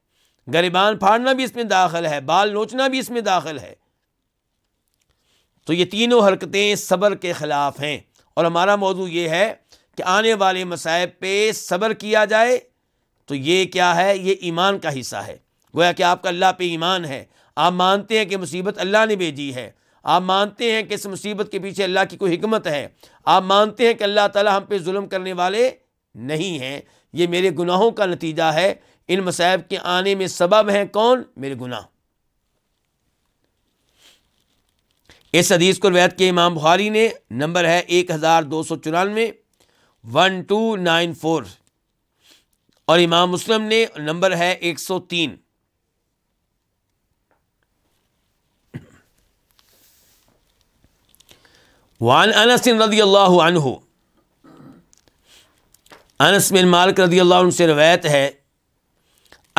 गरीबान फाड़ना भी इसमें दाखिल है बाल नोचना भी इसमें दाखिल है तो ये तीनों हरकतें सबर के ख़िलाफ़ हैं और हमारा मौजू ये है कि आने वाले मसायब पर सबर किया जाए तो ये क्या है ये ईमान का हिस्सा है गोया कि आपका अल्लाह पे ईमान है आप मानते हैं कि मुसीबत अल्लाह ने भेजी है आप मानते हैं कि इस मुसीबत के पीछे अल्लाह की कोई हिकमत है आप मानते हैं कि अल्लाह ताला हम पे जुल्म करने वाले नहीं हैं ये मेरे गुनाहों का नतीजा है इन मसायब के आने में सबब हैं कौन मेरे गुनाह इस हदीस को रवैत के इमाम बुखारी ने नंबर है एक हज़ार दो सौ चौरानवे वन टू नाइन फोर और इमाम मुस्लिम ने नंबर है एक सौ तीन वान अनस रदी अल्लाह अनस बिन मालिक रदी अल्लाह से रवायत है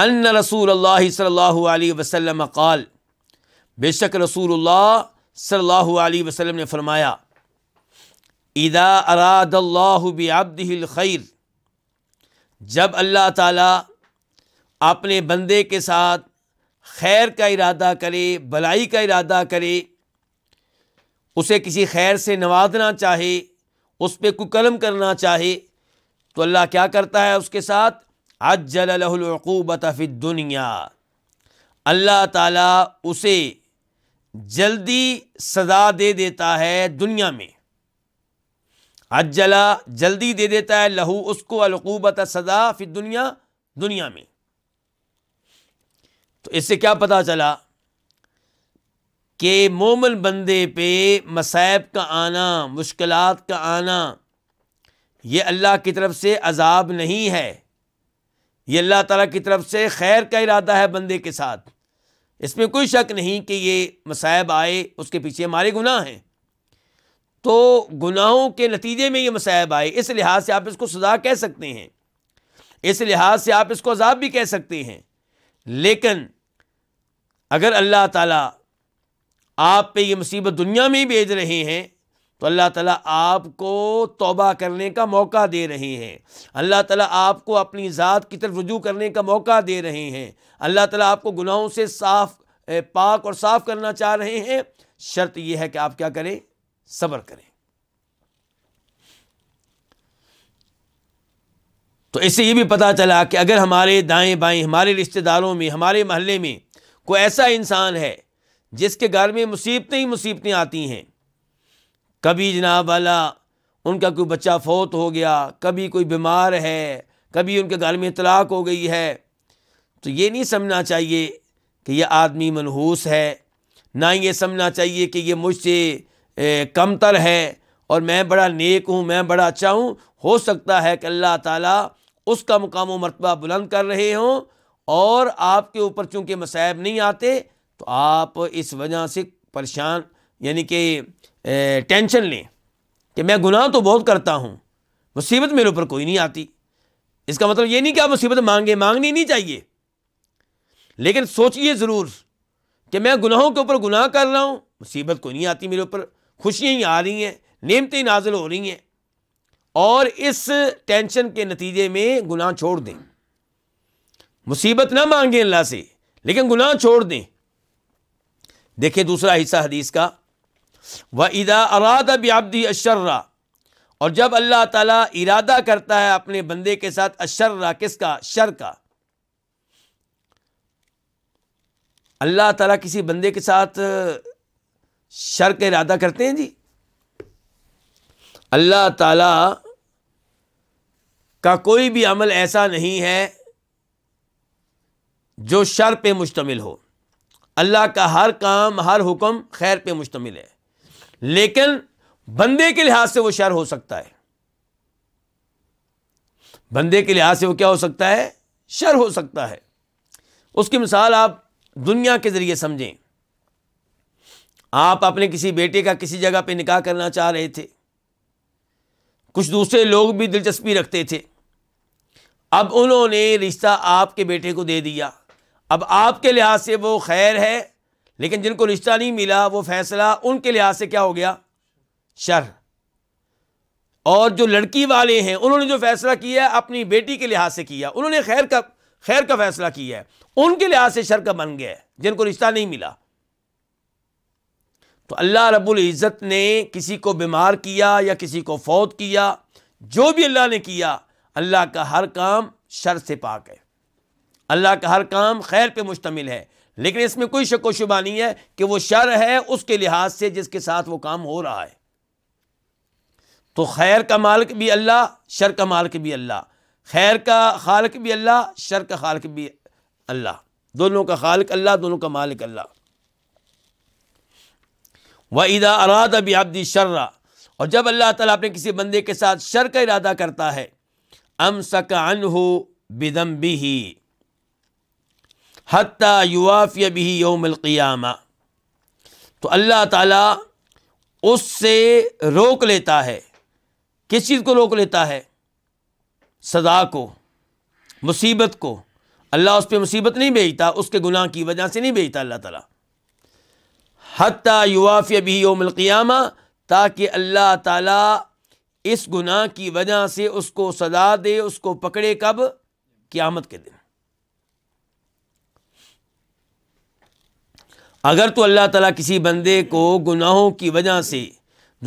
अन रसूल अल्लाह सल्लल्लाहु अलैहि वसल्लम कल बेशक रसूलुल्लाह सल्लल्लाहु अलैहि वसल्लम ने फरमाया इदा अरादल्लाबदिल खैर जब अल्लाह ताला अपने बंदे के साथ खैर का इरादा करे भलाई का इरादा करे उसे किसी खैर से नवाजना चाहे उस पर कलम करना चाहे तो अल्लाह क्या करता है उसके साथ अज्जलहूबत दुनिया अल्लाह ताला उसे जल्दी सज़ा दे देता है दुनिया में अजला जल्दी दे देता है लहू उसको अलकूबत सज़ा फिर दुनिया दुनिया में तो इससे क्या पता चला कि मोमन बंदे पे मसायब का आना मुश्किल का आना ये अल्लाह की तरफ से अजाब नहीं है ये अल्लाह ताला की तरफ से खैर का इरादा है बंदे के साथ इसमें कोई शक नहीं कि ये मसायब आए उसके पीछे हमारे गुनाह हैं तो गुनाहों के नतीजे में ये मसायब आए इस लिहाज से आप इसको सजा कह सकते हैं इस लिहाज से आप इसको अजाब भी कह सकते हैं लेकिन अगर अल्लाह ताला आप पे ये मुसीबत दुनिया में ही भेज रहे हैं तो अल्लाह ताला आपको तोबा करने का मौका दे रहे हैं अल्लाह ताला आपको अपनी ज़ात की तरफ रजू करने का मौका दे रहे हैं अल्लाह ताला आपको गुनाहों से साफ पाक और साफ़ करना चाह रहे हैं शर्त यह है कि आप क्या करें सब्र करें तो इससे ये भी पता चला कि अगर हमारे दाएं बाएं हमारे रिश्तेदारों में हमारे महल्ले में कोई ऐसा इंसान है जिसके घर में मुसीबतें ही मुसीबतें आती हैं कभी जनाब वाला उनका कोई बच्चा फोत हो गया कभी कोई बीमार है कभी उनके घर में तलाक हो गई है तो ये नहीं समझना चाहिए कि यह आदमी मनहूस है ना ये समझना चाहिए कि ये मुझसे कमतर है और मैं बड़ा नेक हूँ मैं बड़ा अच्छा हूँ हो सकता है कि अल्लाह ताला उसका मुकाम मरतबा बुलंद कर रहे हों और आपके ऊपर चूँकि मसायब नहीं आते तो आप इस वजह से परेशान यानी कि टेंशन लें कि मैं गुनाह तो बहुत करता हूँ मुसीबत मेरे ऊपर कोई नहीं आती इसका मतलब ये नहीं कि आप मुसीबत मांगे मांगनी नहीं चाहिए लेकिन सोचिए ज़रूर कि मैं गुनाहों के ऊपर गुनाह कर रहा हूँ मुसीबत कोई नहीं आती मेरे ऊपर खुशियाँ ही आ रही हैं नियमतें नाजिल हो रही हैं और इस टेंशन के नतीजे में गुनाह छोड़ दें मुसीबत ना मांगें अल्लाह से लेकिन गुनाह छोड़ दें देखिए दूसरा हिस्सा हदीस का व इदा अराद बब्दी अशर्रा और जब अल्लाह ताला इरादा करता है अपने बंदे के साथ अशर्रा किसका शर का अल्लाह ताला किसी बंदे के साथ शर का इरादा करते हैं जी अल्लाह ताला का कोई भी अमल ऐसा नहीं है जो शर पे मुश्तमिल हो अल्लाह का हर काम हर हुक्म खैर पे मुश्तमिल है लेकिन बंदे के लिहाज से वो शर हो सकता है बंदे के लिहाज से वो क्या हो सकता है शर हो सकता है उसकी मिसाल आप दुनिया के ज़रिए समझें आप अपने किसी बेटे का किसी जगह पे निकाह करना चाह रहे थे कुछ दूसरे लोग भी दिलचस्पी रखते थे अब उन्होंने रिश्ता आपके बेटे को दे दिया अब आपके लिहाज से वो खैर है लेकिन जिनको रिश्ता नहीं मिला वो फ़ैसला उनके लिहाज से क्या हो गया शर और जो लड़की वाले हैं उन्होंने जो फ़ैसला किया अपनी बेटी के लिहाज से किया उन्होंने खैर का खैर का फ़ैसला किया है उनके लिहाज से शर का बन गया है जिनको रिश्ता नहीं मिला तो अल्लाह रब्बुल इज़्ज़त ने किसी को बीमार किया या किसी को फौत किया जो भी अल्लाह ने किया अल्लाह का हर काम शर से पाक है अल्लाह का हर काम खैर पे मुश्तमिल है लेकिन इसमें कोई शक शुबा नहीं है कि वो शर है उसके लिहाज से जिसके साथ वो काम हो रहा है तो खैर का मालिक भी अल्लाह शर का मालिक भी अल्लाह खैर का खालक भी अल्लाह शर का खालक भी अल्लाह दोनों का खालक अल्लाह दोनों का मालिक अल्लाह व इदा अराद अबी आबदी शर्रा और जब अल्लाह ताला अपने किसी बंदे के साथ शर का इरादा करता है अम सकान हो बिदम्बी ही हती युवाफ़िया भी योमक़ियामा तो अल्लाह ताला उससे रोक लेता है किस चीज़ को रोक लेता है सदा को मुसीबत को अल्लाह उस पर मुसीबत नहीं भेजता उसके गुनाह की वजह से नहीं भेजता अल्लाह ताला हती युवाफ़िया भी योमक़ियामा ताकि अल्लाह ताला इस गुनाह की वजह से उसको सजा दे उसको पकड़े कब क़्यामत के दिन अगर तो अल्लाह ताला किसी बंदे को गुनाहों की वजह से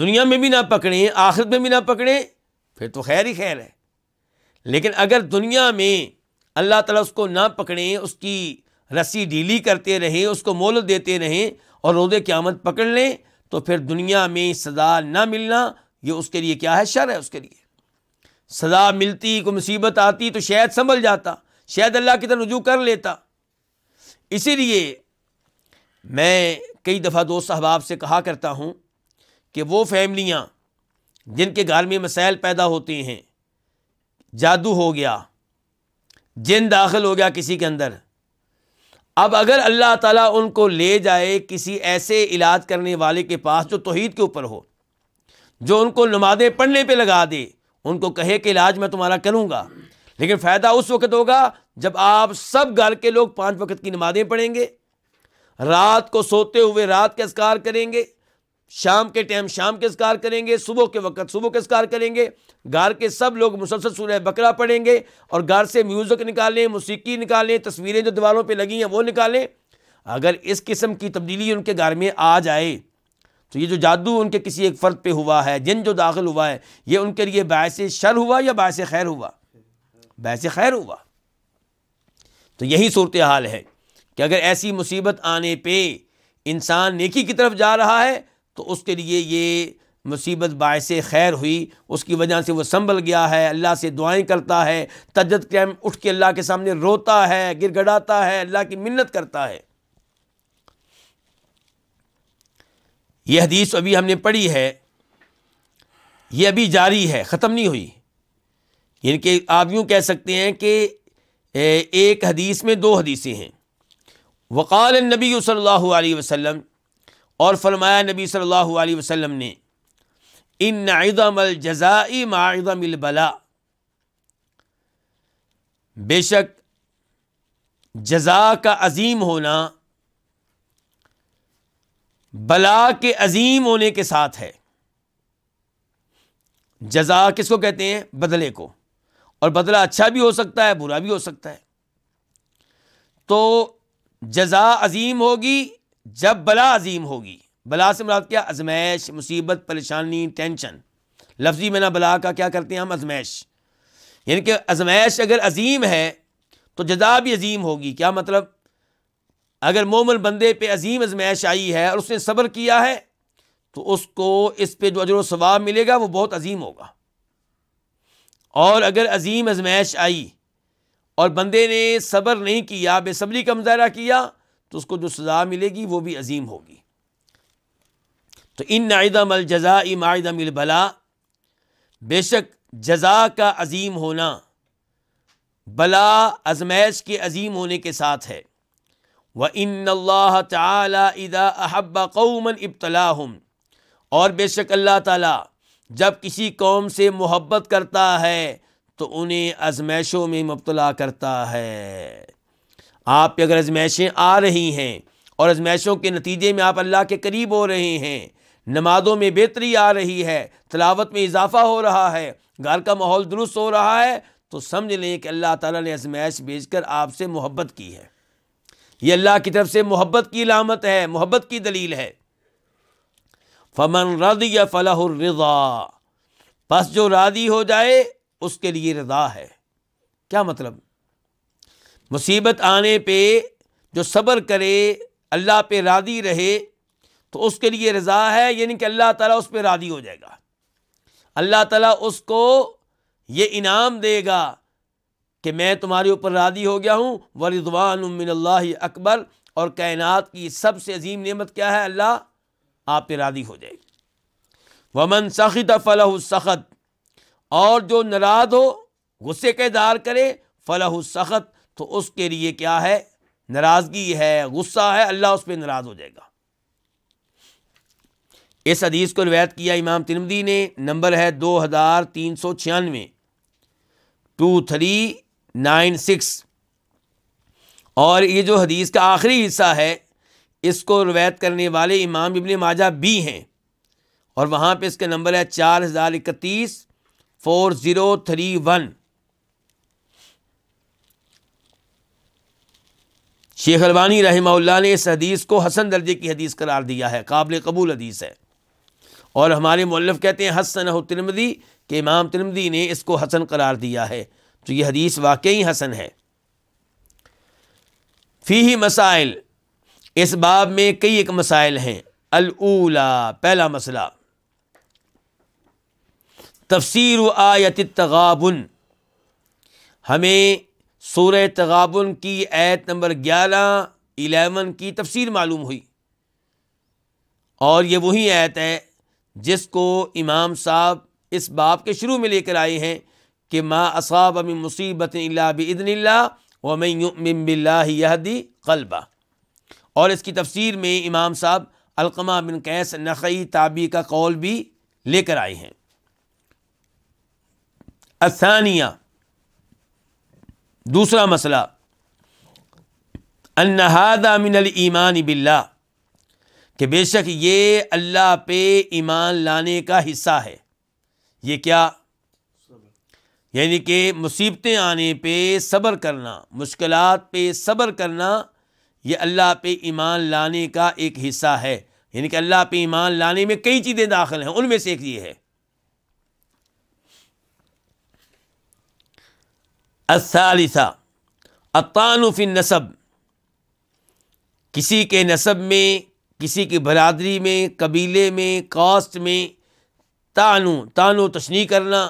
दुनिया में भी ना पकड़ें आखिरत में भी ना पकड़ें फिर तो खैर ही खैर है लेकिन अगर दुनिया में अल्लाह ताला उसको ना पकड़ें उसकी रस्सी ढीली करते रहें उसको मोल देते रहें और रोदे की आमद पकड़ लें तो फिर दुनिया में सज़ा ना मिलना ये उसके लिए क्या है शर है उसके लिए सज़ा मिलती को मुसीबत आती तो शायद संभल जाता शायद अल्लाह की तरफ रजू कर लेता इसीलिए मैं कई दफ़ा दोस्त अहबाब से कहा करता हूँ कि वो फैमिलियाँ जिनके घर में मसाइल पैदा होते हैं जादू हो गया जिन दाखिल हो गया किसी के अंदर अब अगर अल्लाह ताला उनको ले जाए किसी ऐसे इलाज करने वाले के पास जो तोहद के ऊपर हो जो उनको नमाजें पढ़ने पे लगा दे उनको कहे कि इलाज मैं तुम्हारा करूँगा लेकिन फ़ायदा उस वक़्त होगा जब आप सब घर के लोग पाँच वक्त की नमाजें पढ़ेंगे रात को सोते हुए रात के स्कार करेंगे शाम के टाइम शाम के स्कार करेंगे सुबह के वक्त सुबह के स्कार करेंगे घर के सब लोग मुसलसल सूर्य बकरा पढ़ेंगे और घर से म्यूज़िक निकालें मौसीकी निकालें तस्वीरें जो दीवारों पर लगी हैं वो निकालें अगर इस किस्म की तब्दीली उनके घर में आ जाए तो ये जो जादू उनके किसी एक फ़र्द पर हुआ है जिन जो दाखिल हुआ है ये उनके लिए बायस शर हुआ या बायस खैर हुआ बायस खैर हुआ तो यही सूरत हाल है कि अगर ऐसी मुसीबत आने पे इंसान नेकी की तरफ जा रहा है तो उसके लिए ये मुसीबत बायस खैर हुई उसकी वजह से वो संभल गया है अल्लाह से दुआएं करता है तजत कैम उठ के अल्लाह के सामने रोता है गिर गड़ाता है अल्लाह की मिन्नत करता है ये हदीस अभी हमने पढ़ी है ये अभी जारी है ख़त्म नहीं हुई इनके आप यूँ कह सकते हैं कि एक हदीस में दो हदीसें हैं वक़ाल नबी सल्लल्लाहु वसलम और फरमाया नबी सल्लल्लाहु वसलम ने इन नादमल जजाई मादमबला बेशक जजा का अजीम होना बला के अजीम होने के साथ है जजा किसको कहते हैं बदले को और बदला अच्छा भी हो सकता है बुरा भी हो सकता है तो जजा अजीम होगी जब बला अजीम होगी बला से मुराद क्या आजमैश मुसीबत परेशानी टेंशन लफ्जी में बला का क्या करते हैं हम आजमैश यानी कि आजमैश अगर अजीम है तो जजा भी अजीम होगी क्या मतलब अगर मोमन बंदे पे अजीम आजमैश आई है और उसने सब्र किया है तो उसको इस पर जो अजर सवाब मिलेगा वो बहुत अजीम होगा और अगर अजीम आजमैश आई और बंदे ने सब्र नहीं किया बेसब्री का मुजाहरा किया तो उसको जो सज़ा मिलेगी वो भी अजीम होगी तो इन नायदम अलजज़ा इमायदम अलबला बेशक जजा का अजीम होना बला आजमैश के अजीम होने के साथ है व इन अल्लाह इदा अहब कौमन इब्तला और बेशक अल्लाह तला जब किसी कौम से मोहब्बत करता है तो उन्हें आजमाइशों में मुबतला करता है आप पे अगर आजमाइशें आ रही हैं और आजमाइशों के नतीजे में आप अल्लाह के करीब हो रहे हैं नमाज़ों में बेहतरी आ रही है तलावत में इजाफ़ा हो रहा है घर का माहौल दुरुस्त हो रहा है तो समझ लें कि अल्लाह ताला ने आजमाइश भेजकर आपसे मोहब्बत की है ये अल्लाह की तरफ से मोहब्बत की लामत है मोहब्बत की दलील है फमन रद या फलाह बस जो रादी हो जाए उसके लिए रदा है क्या मतलब मुसीबत आने पे जो सब्र करे अल्लाह पे राजी रहे तो उसके लिए रज़ा है यानी कि अल्लाह ताला उस पर राजी हो जाएगा अल्लाह ताला उसको ये इनाम देगा कि मैं तुम्हारे ऊपर राजी हो गया हूँ वरिदवान उमिन अकबर और कायनात की सबसे अजीम नेमत क्या है अल्लाह आप पे राजी हो जाएगी वमन सख़त फ़लह सख़त और जो नाराज़ हो गुस्से का इजहार करे फलह सख्त तो उसके लिए क्या है नाराज़गी है गुस्सा है अल्लाह उस पर नाराज़ हो जाएगा इस हदीस को रिवायत किया इमाम तिरमदी ने नंबर है दो हज़ार तीन सौ छियानवे टू थ्री नाइन सिक्स और ये जो हदीस का आखिरी हिस्सा है इसको रिवायत करने वाले इमाम इबन माजा भी हैं और वहाँ पे इसका नंबर है चार हज़ार इकतीस four zero three one Sheikh Albani रहमा ने इस हदीस को हसन दर्जे की हदीस करार दिया है काबिल कबूल हदीस है और हमारे मौलफ कहते हैं हसन तिरमदी के इमाम तिरमदी ने इसको हसन करार दिया है तो ये हदीस वाकई हसन है फ़ी ही मसाइल इस बाब में कई एक मसाइल हैं अलूला पहला मसला तफसर आयत तगाबन हमें सूर तगाबन की आयत नंबर ग्यारह इलेवन की तफसीर मालूम हुई और ये वही आयत है जिसको इमाम साहब इस बाप के शुरू में लेकर आए हैं कि माँ असाब अमी मुसीबत इदनला कलबा और इसकी तफसीर में इमाम साहब अलकमा बिन कैस नखई ताबी का कौल भी लेकर आए हैं असानिया दूसरा मसला अनहादा मिनल ईमान बिल्ला कि बेशक ये अल्लाह पे ईमान लाने का हिस्सा है ये क्या यानी कि मुसीबतें आने पे सब्र करना मुश्किल पे सब्र करना ये अल्लाह पे ईमान लाने का एक हिस्सा है यानी कि अल्लाह पे ईमान लाने में कई चीज़ें दाखिल हैं उनमें से एक ये है असालिसा अतानुफिन नसब किसी के नसब में किसी की बरदरी में कबीले में कास्ट में तानु तानु तशनी करना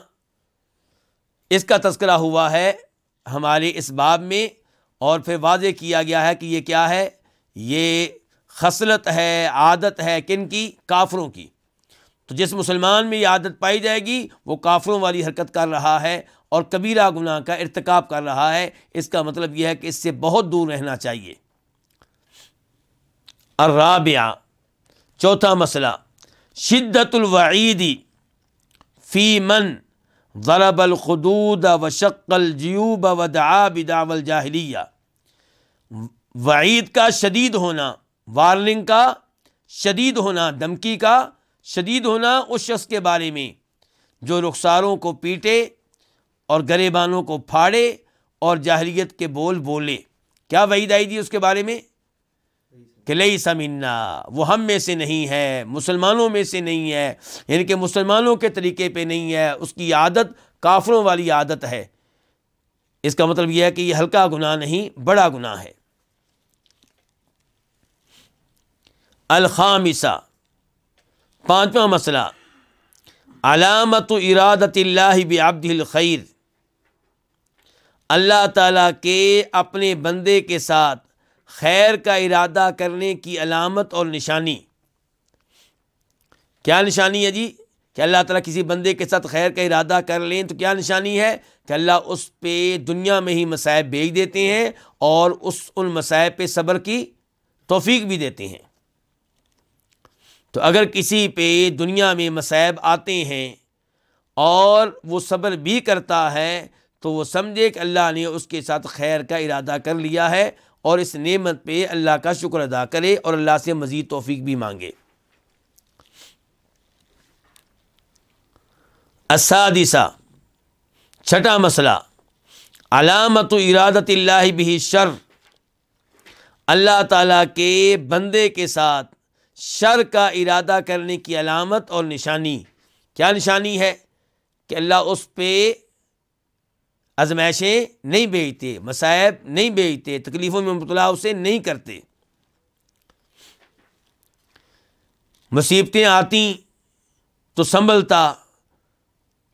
इसका तस्करा हुआ है हमारे इस बाब में और फिर वाजे किया गया है कि ये क्या है ये खसलत है आदत है किन की काफ़रों की तो जिस मुसलमान में ये आदत पाई जाएगी वो काफ़रों वाली हरकत कर रहा है और कबीरा गुनाह का इरतकब कर रहा है इसका मतलब यह है कि इससे बहुत दूर रहना चाहिए अर्राबिया चौथा मसला शिद्दतुलवाईदी फ़ी मन ज़रबलखदूद व शक्लजयूब व दाबिदावल जाहलिया वईद का शदीद होना वार्निंग का शदीद होना धमकी का शदीद होना उस शख्स के बारे में जो रुखसारों को पीटे और गरेबानों को फाड़े और जाहलीत के बोल बोले क्या वहीद आई थी उसके बारे में कि लई समिन्ना वो हम में से नहीं है मुसलमानों में से नहीं है यानी कि मुसलमानों के तरीके पे नहीं है उसकी आदत काफरों वाली आदत है इसका मतलब यह है कि यह हल्का गुनाह नहीं बड़ा गुनाह है अलखामिसा पांचवा मसला अलामत इरादत लाबिल खैर अल्लाह ताला के अपने बंदे के साथ खैर का इरादा करने की अलामत और निशानी क्या निशानी है जी कि अल्लाह ताला किसी बंदे के साथ खैर का इरादा कर लें तो क्या निशानी है कि अल्लाह उस पर दुनिया में ही मसायब भेज देते हैं और उस उन मसायब पे सब्र की तोफ़ी भी देते हैं तो अगर किसी पे दुनिया में मसायब आते हैं और वो सब्र भी करता है तो वो समझे कि अल्लाह ने उसके साथ खैर का इरादा कर लिया है और इस नेमत पे अल्लाह का शुक्र अदा करे और अल्लाह से मज़ीद तोफ़ी भी मांगे असादिसा छठा मसला अलामत इरादत भी शर अल्लाह ताला के बंदे के साथ शर का इरादा करने की अलामत और निशानी क्या निशानी है कि अल्लाह उस पर आजमाइशें नहीं बेचते मसायब नहीं बेचते तकलीफ़ों में मुबला उसे नहीं करते मुसीबतें आती तो संभलता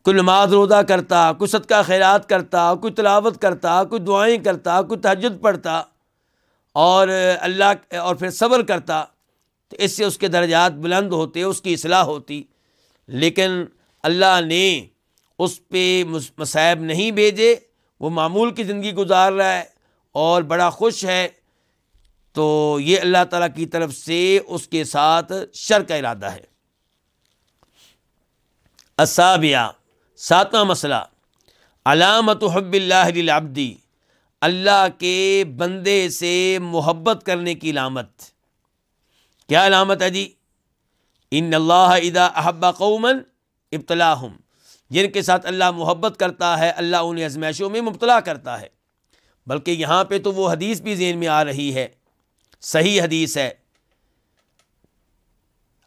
कोई नमाज रोदा करता कोई सदका खैरात करता कोई तलावत करता कोई दुआएं करता कोई तज़द पढ़ता और अल्लाह और फिर सब्र करता तो इससे उसके दर्जात बुलंद होते उसकी असलाह होती लेकिन अल्लाह ने उस पर मसायब नहीं भेजे वो मामूल की ज़िंदगी गुजार रहा है और बड़ा खुश है तो ये अल्लाह ताला की तरफ से उसके साथ शर का इरादा है असाबिया सातवां मसला अलामत हब्बिल्लाबदी अल्लाह के बंदे से मोहब्बत करने की लामत क्या लामत है जी इन अल्लाह इदा अहब्बा कौमन इब्तला जिनके साथ अल्लाह मोहब्बत करता है अल्लाह उन आजमाइशों में मुबतला करता है बल्कि यहाँ पर तो वो हदीस भी जेन में आ रही है सही हदीस है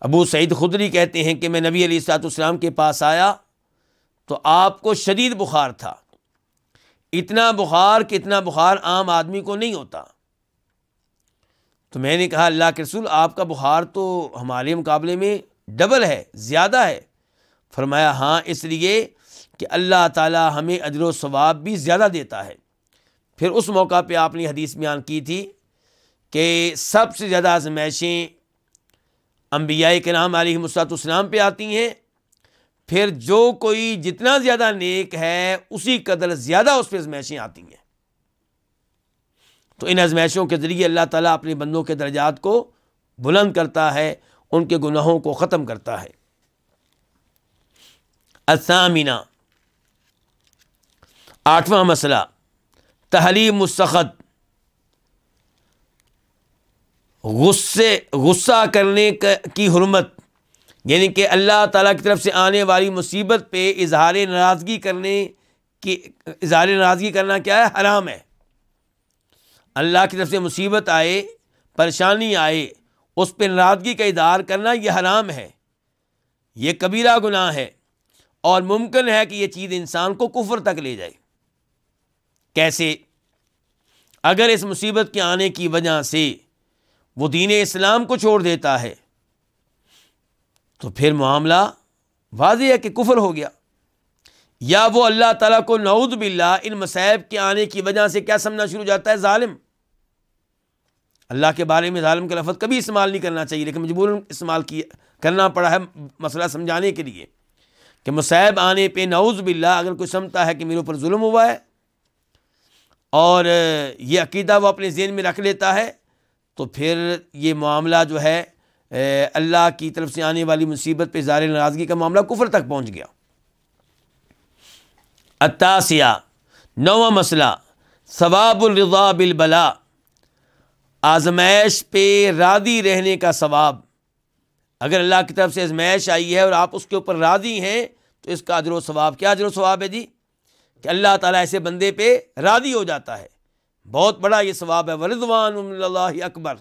अबू सईद खुदरी कहते हैं कि मैं नबी अली सातम के पास आया तो आपको शदीद बुखार था इतना बुखार कि इतना बुखार आम आदमी को नहीं होता तो मैंने कहा अल्लाह के रसूल आपका बुखार तो हमारे मुकाबले में डबल है ज़्यादा है फरमाया हाँ इसलिए कि अल्लाह ताला हमें अजर सवाब भी ज़्यादा देता है फिर उस मौका पे आपने हदीस बयान की थी कि सबसे ज़्यादा आजमाइशें अम्बिया के नाम आलमसलाम पर आती हैं फिर जो कोई जितना ज़्यादा नेक है उसी कदर ज़्यादा उस पर आजमाइशें आती हैं तो इन आजमाइशों के ज़रिए अल्लाह ताली अपने बंदों के दर्जात को बुलंद करता है उनके गुनाहों को ख़त्म करता है असामिना आठवां मसला तहलीम सख़त गुस्से गुस्सा करने की हरमत यानी कि अल्लाह ताला की तरफ से आने वाली मुसीबत पे इजहार नाराज़गी करने की इजहार नाराज़गी करना क्या है हराम है अल्लाह की तरफ से मुसीबत आए परेशानी आए उस पर नाराज़गी का इजहार करना यह हराम है ये कबीरा गुनाह है और मुमकिन है कि यह चीज़ इंसान को कुफर तक ले जाए कैसे अगर इस मुसीबत के आने की वजह से वो दीन इस्लाम को छोड़ देता है तो फिर मामला वाज है कि कुफर हो गया या वो अल्लाह तला को नऊद बिल्ला इन मसायब के आने की वजह से क्या समझना शुरू हो जाता है ालिम अल्लाह के बारे में ालिम का लफत कभी इस्तेमाल नहीं करना चाहिए लेकिन मजबूर इस्तेमाल किया करना पड़ा है मसला समझाने के लिए कि मुसैब आने पे नौज़ बिल्ला अगर कोई समझता है कि मेरे ऊपर जुल्म हुआ है और ये अकीदा वो अपने जेन में रख लेता है तो फिर ये मामला जो है अल्लाह की तरफ से आने वाली मुसीबत पर ज़ार नाराज़गी का मामला कुफर तक पहुँच गया अतासिया नवा मसला सवाबुलरजा बिलबला आजमाइश पे रादी रहने का सवाब अगर अल्लाह की तरफ से आजमाइश आई है और आप उसके ऊपर राज़ी हैं तो इसका अजर सवाब क्या अजर स्वभाव है जी कि अल्लाह ताला ऐसे बंदे पे राधी हो जाता है बहुत बड़ा ये सवाब है वरदवान अकबर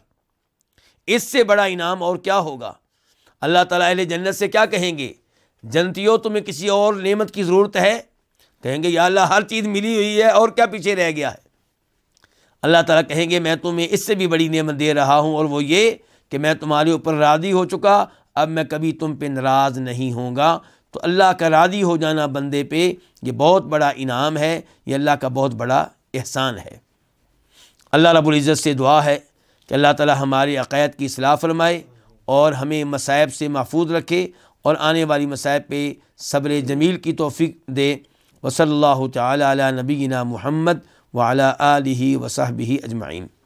इससे बड़ा इनाम और क्या होगा अल्लाह ताला अहल जन्नत से क्या कहेंगे जन्तियों तुम्हें किसी और नेमत की ज़रूरत है कहेंगे या अल्लाह हर चीज़ मिली हुई है और क्या पीछे रह गया है अल्लाह ताला कहेंगे मैं तुम्हें इससे भी बड़ी नियमत दे रहा हूँ और वो ये कि मैं तुम्हारे ऊपर राधी हो चुका अब मैं कभी तुम पर नाराज़ नहीं होऊंगा तो अल्लाह का राज़ी हो जाना बंदे पे ये बहुत बड़ा इनाम है ये अल्लाह का बहुत बड़ा एहसान है अल्लाह रबुल्ज़त से दुआ है कि अल्लाह ताला हमारे अक़ैद की सलाह फरमाए और हमें मसायब से महफूज रखे और आने वाली मसायब पे सब्र जमील की तोफ़ी दे वसल्ला तबीना महमद वाला आलि वसाहबी अजमाइन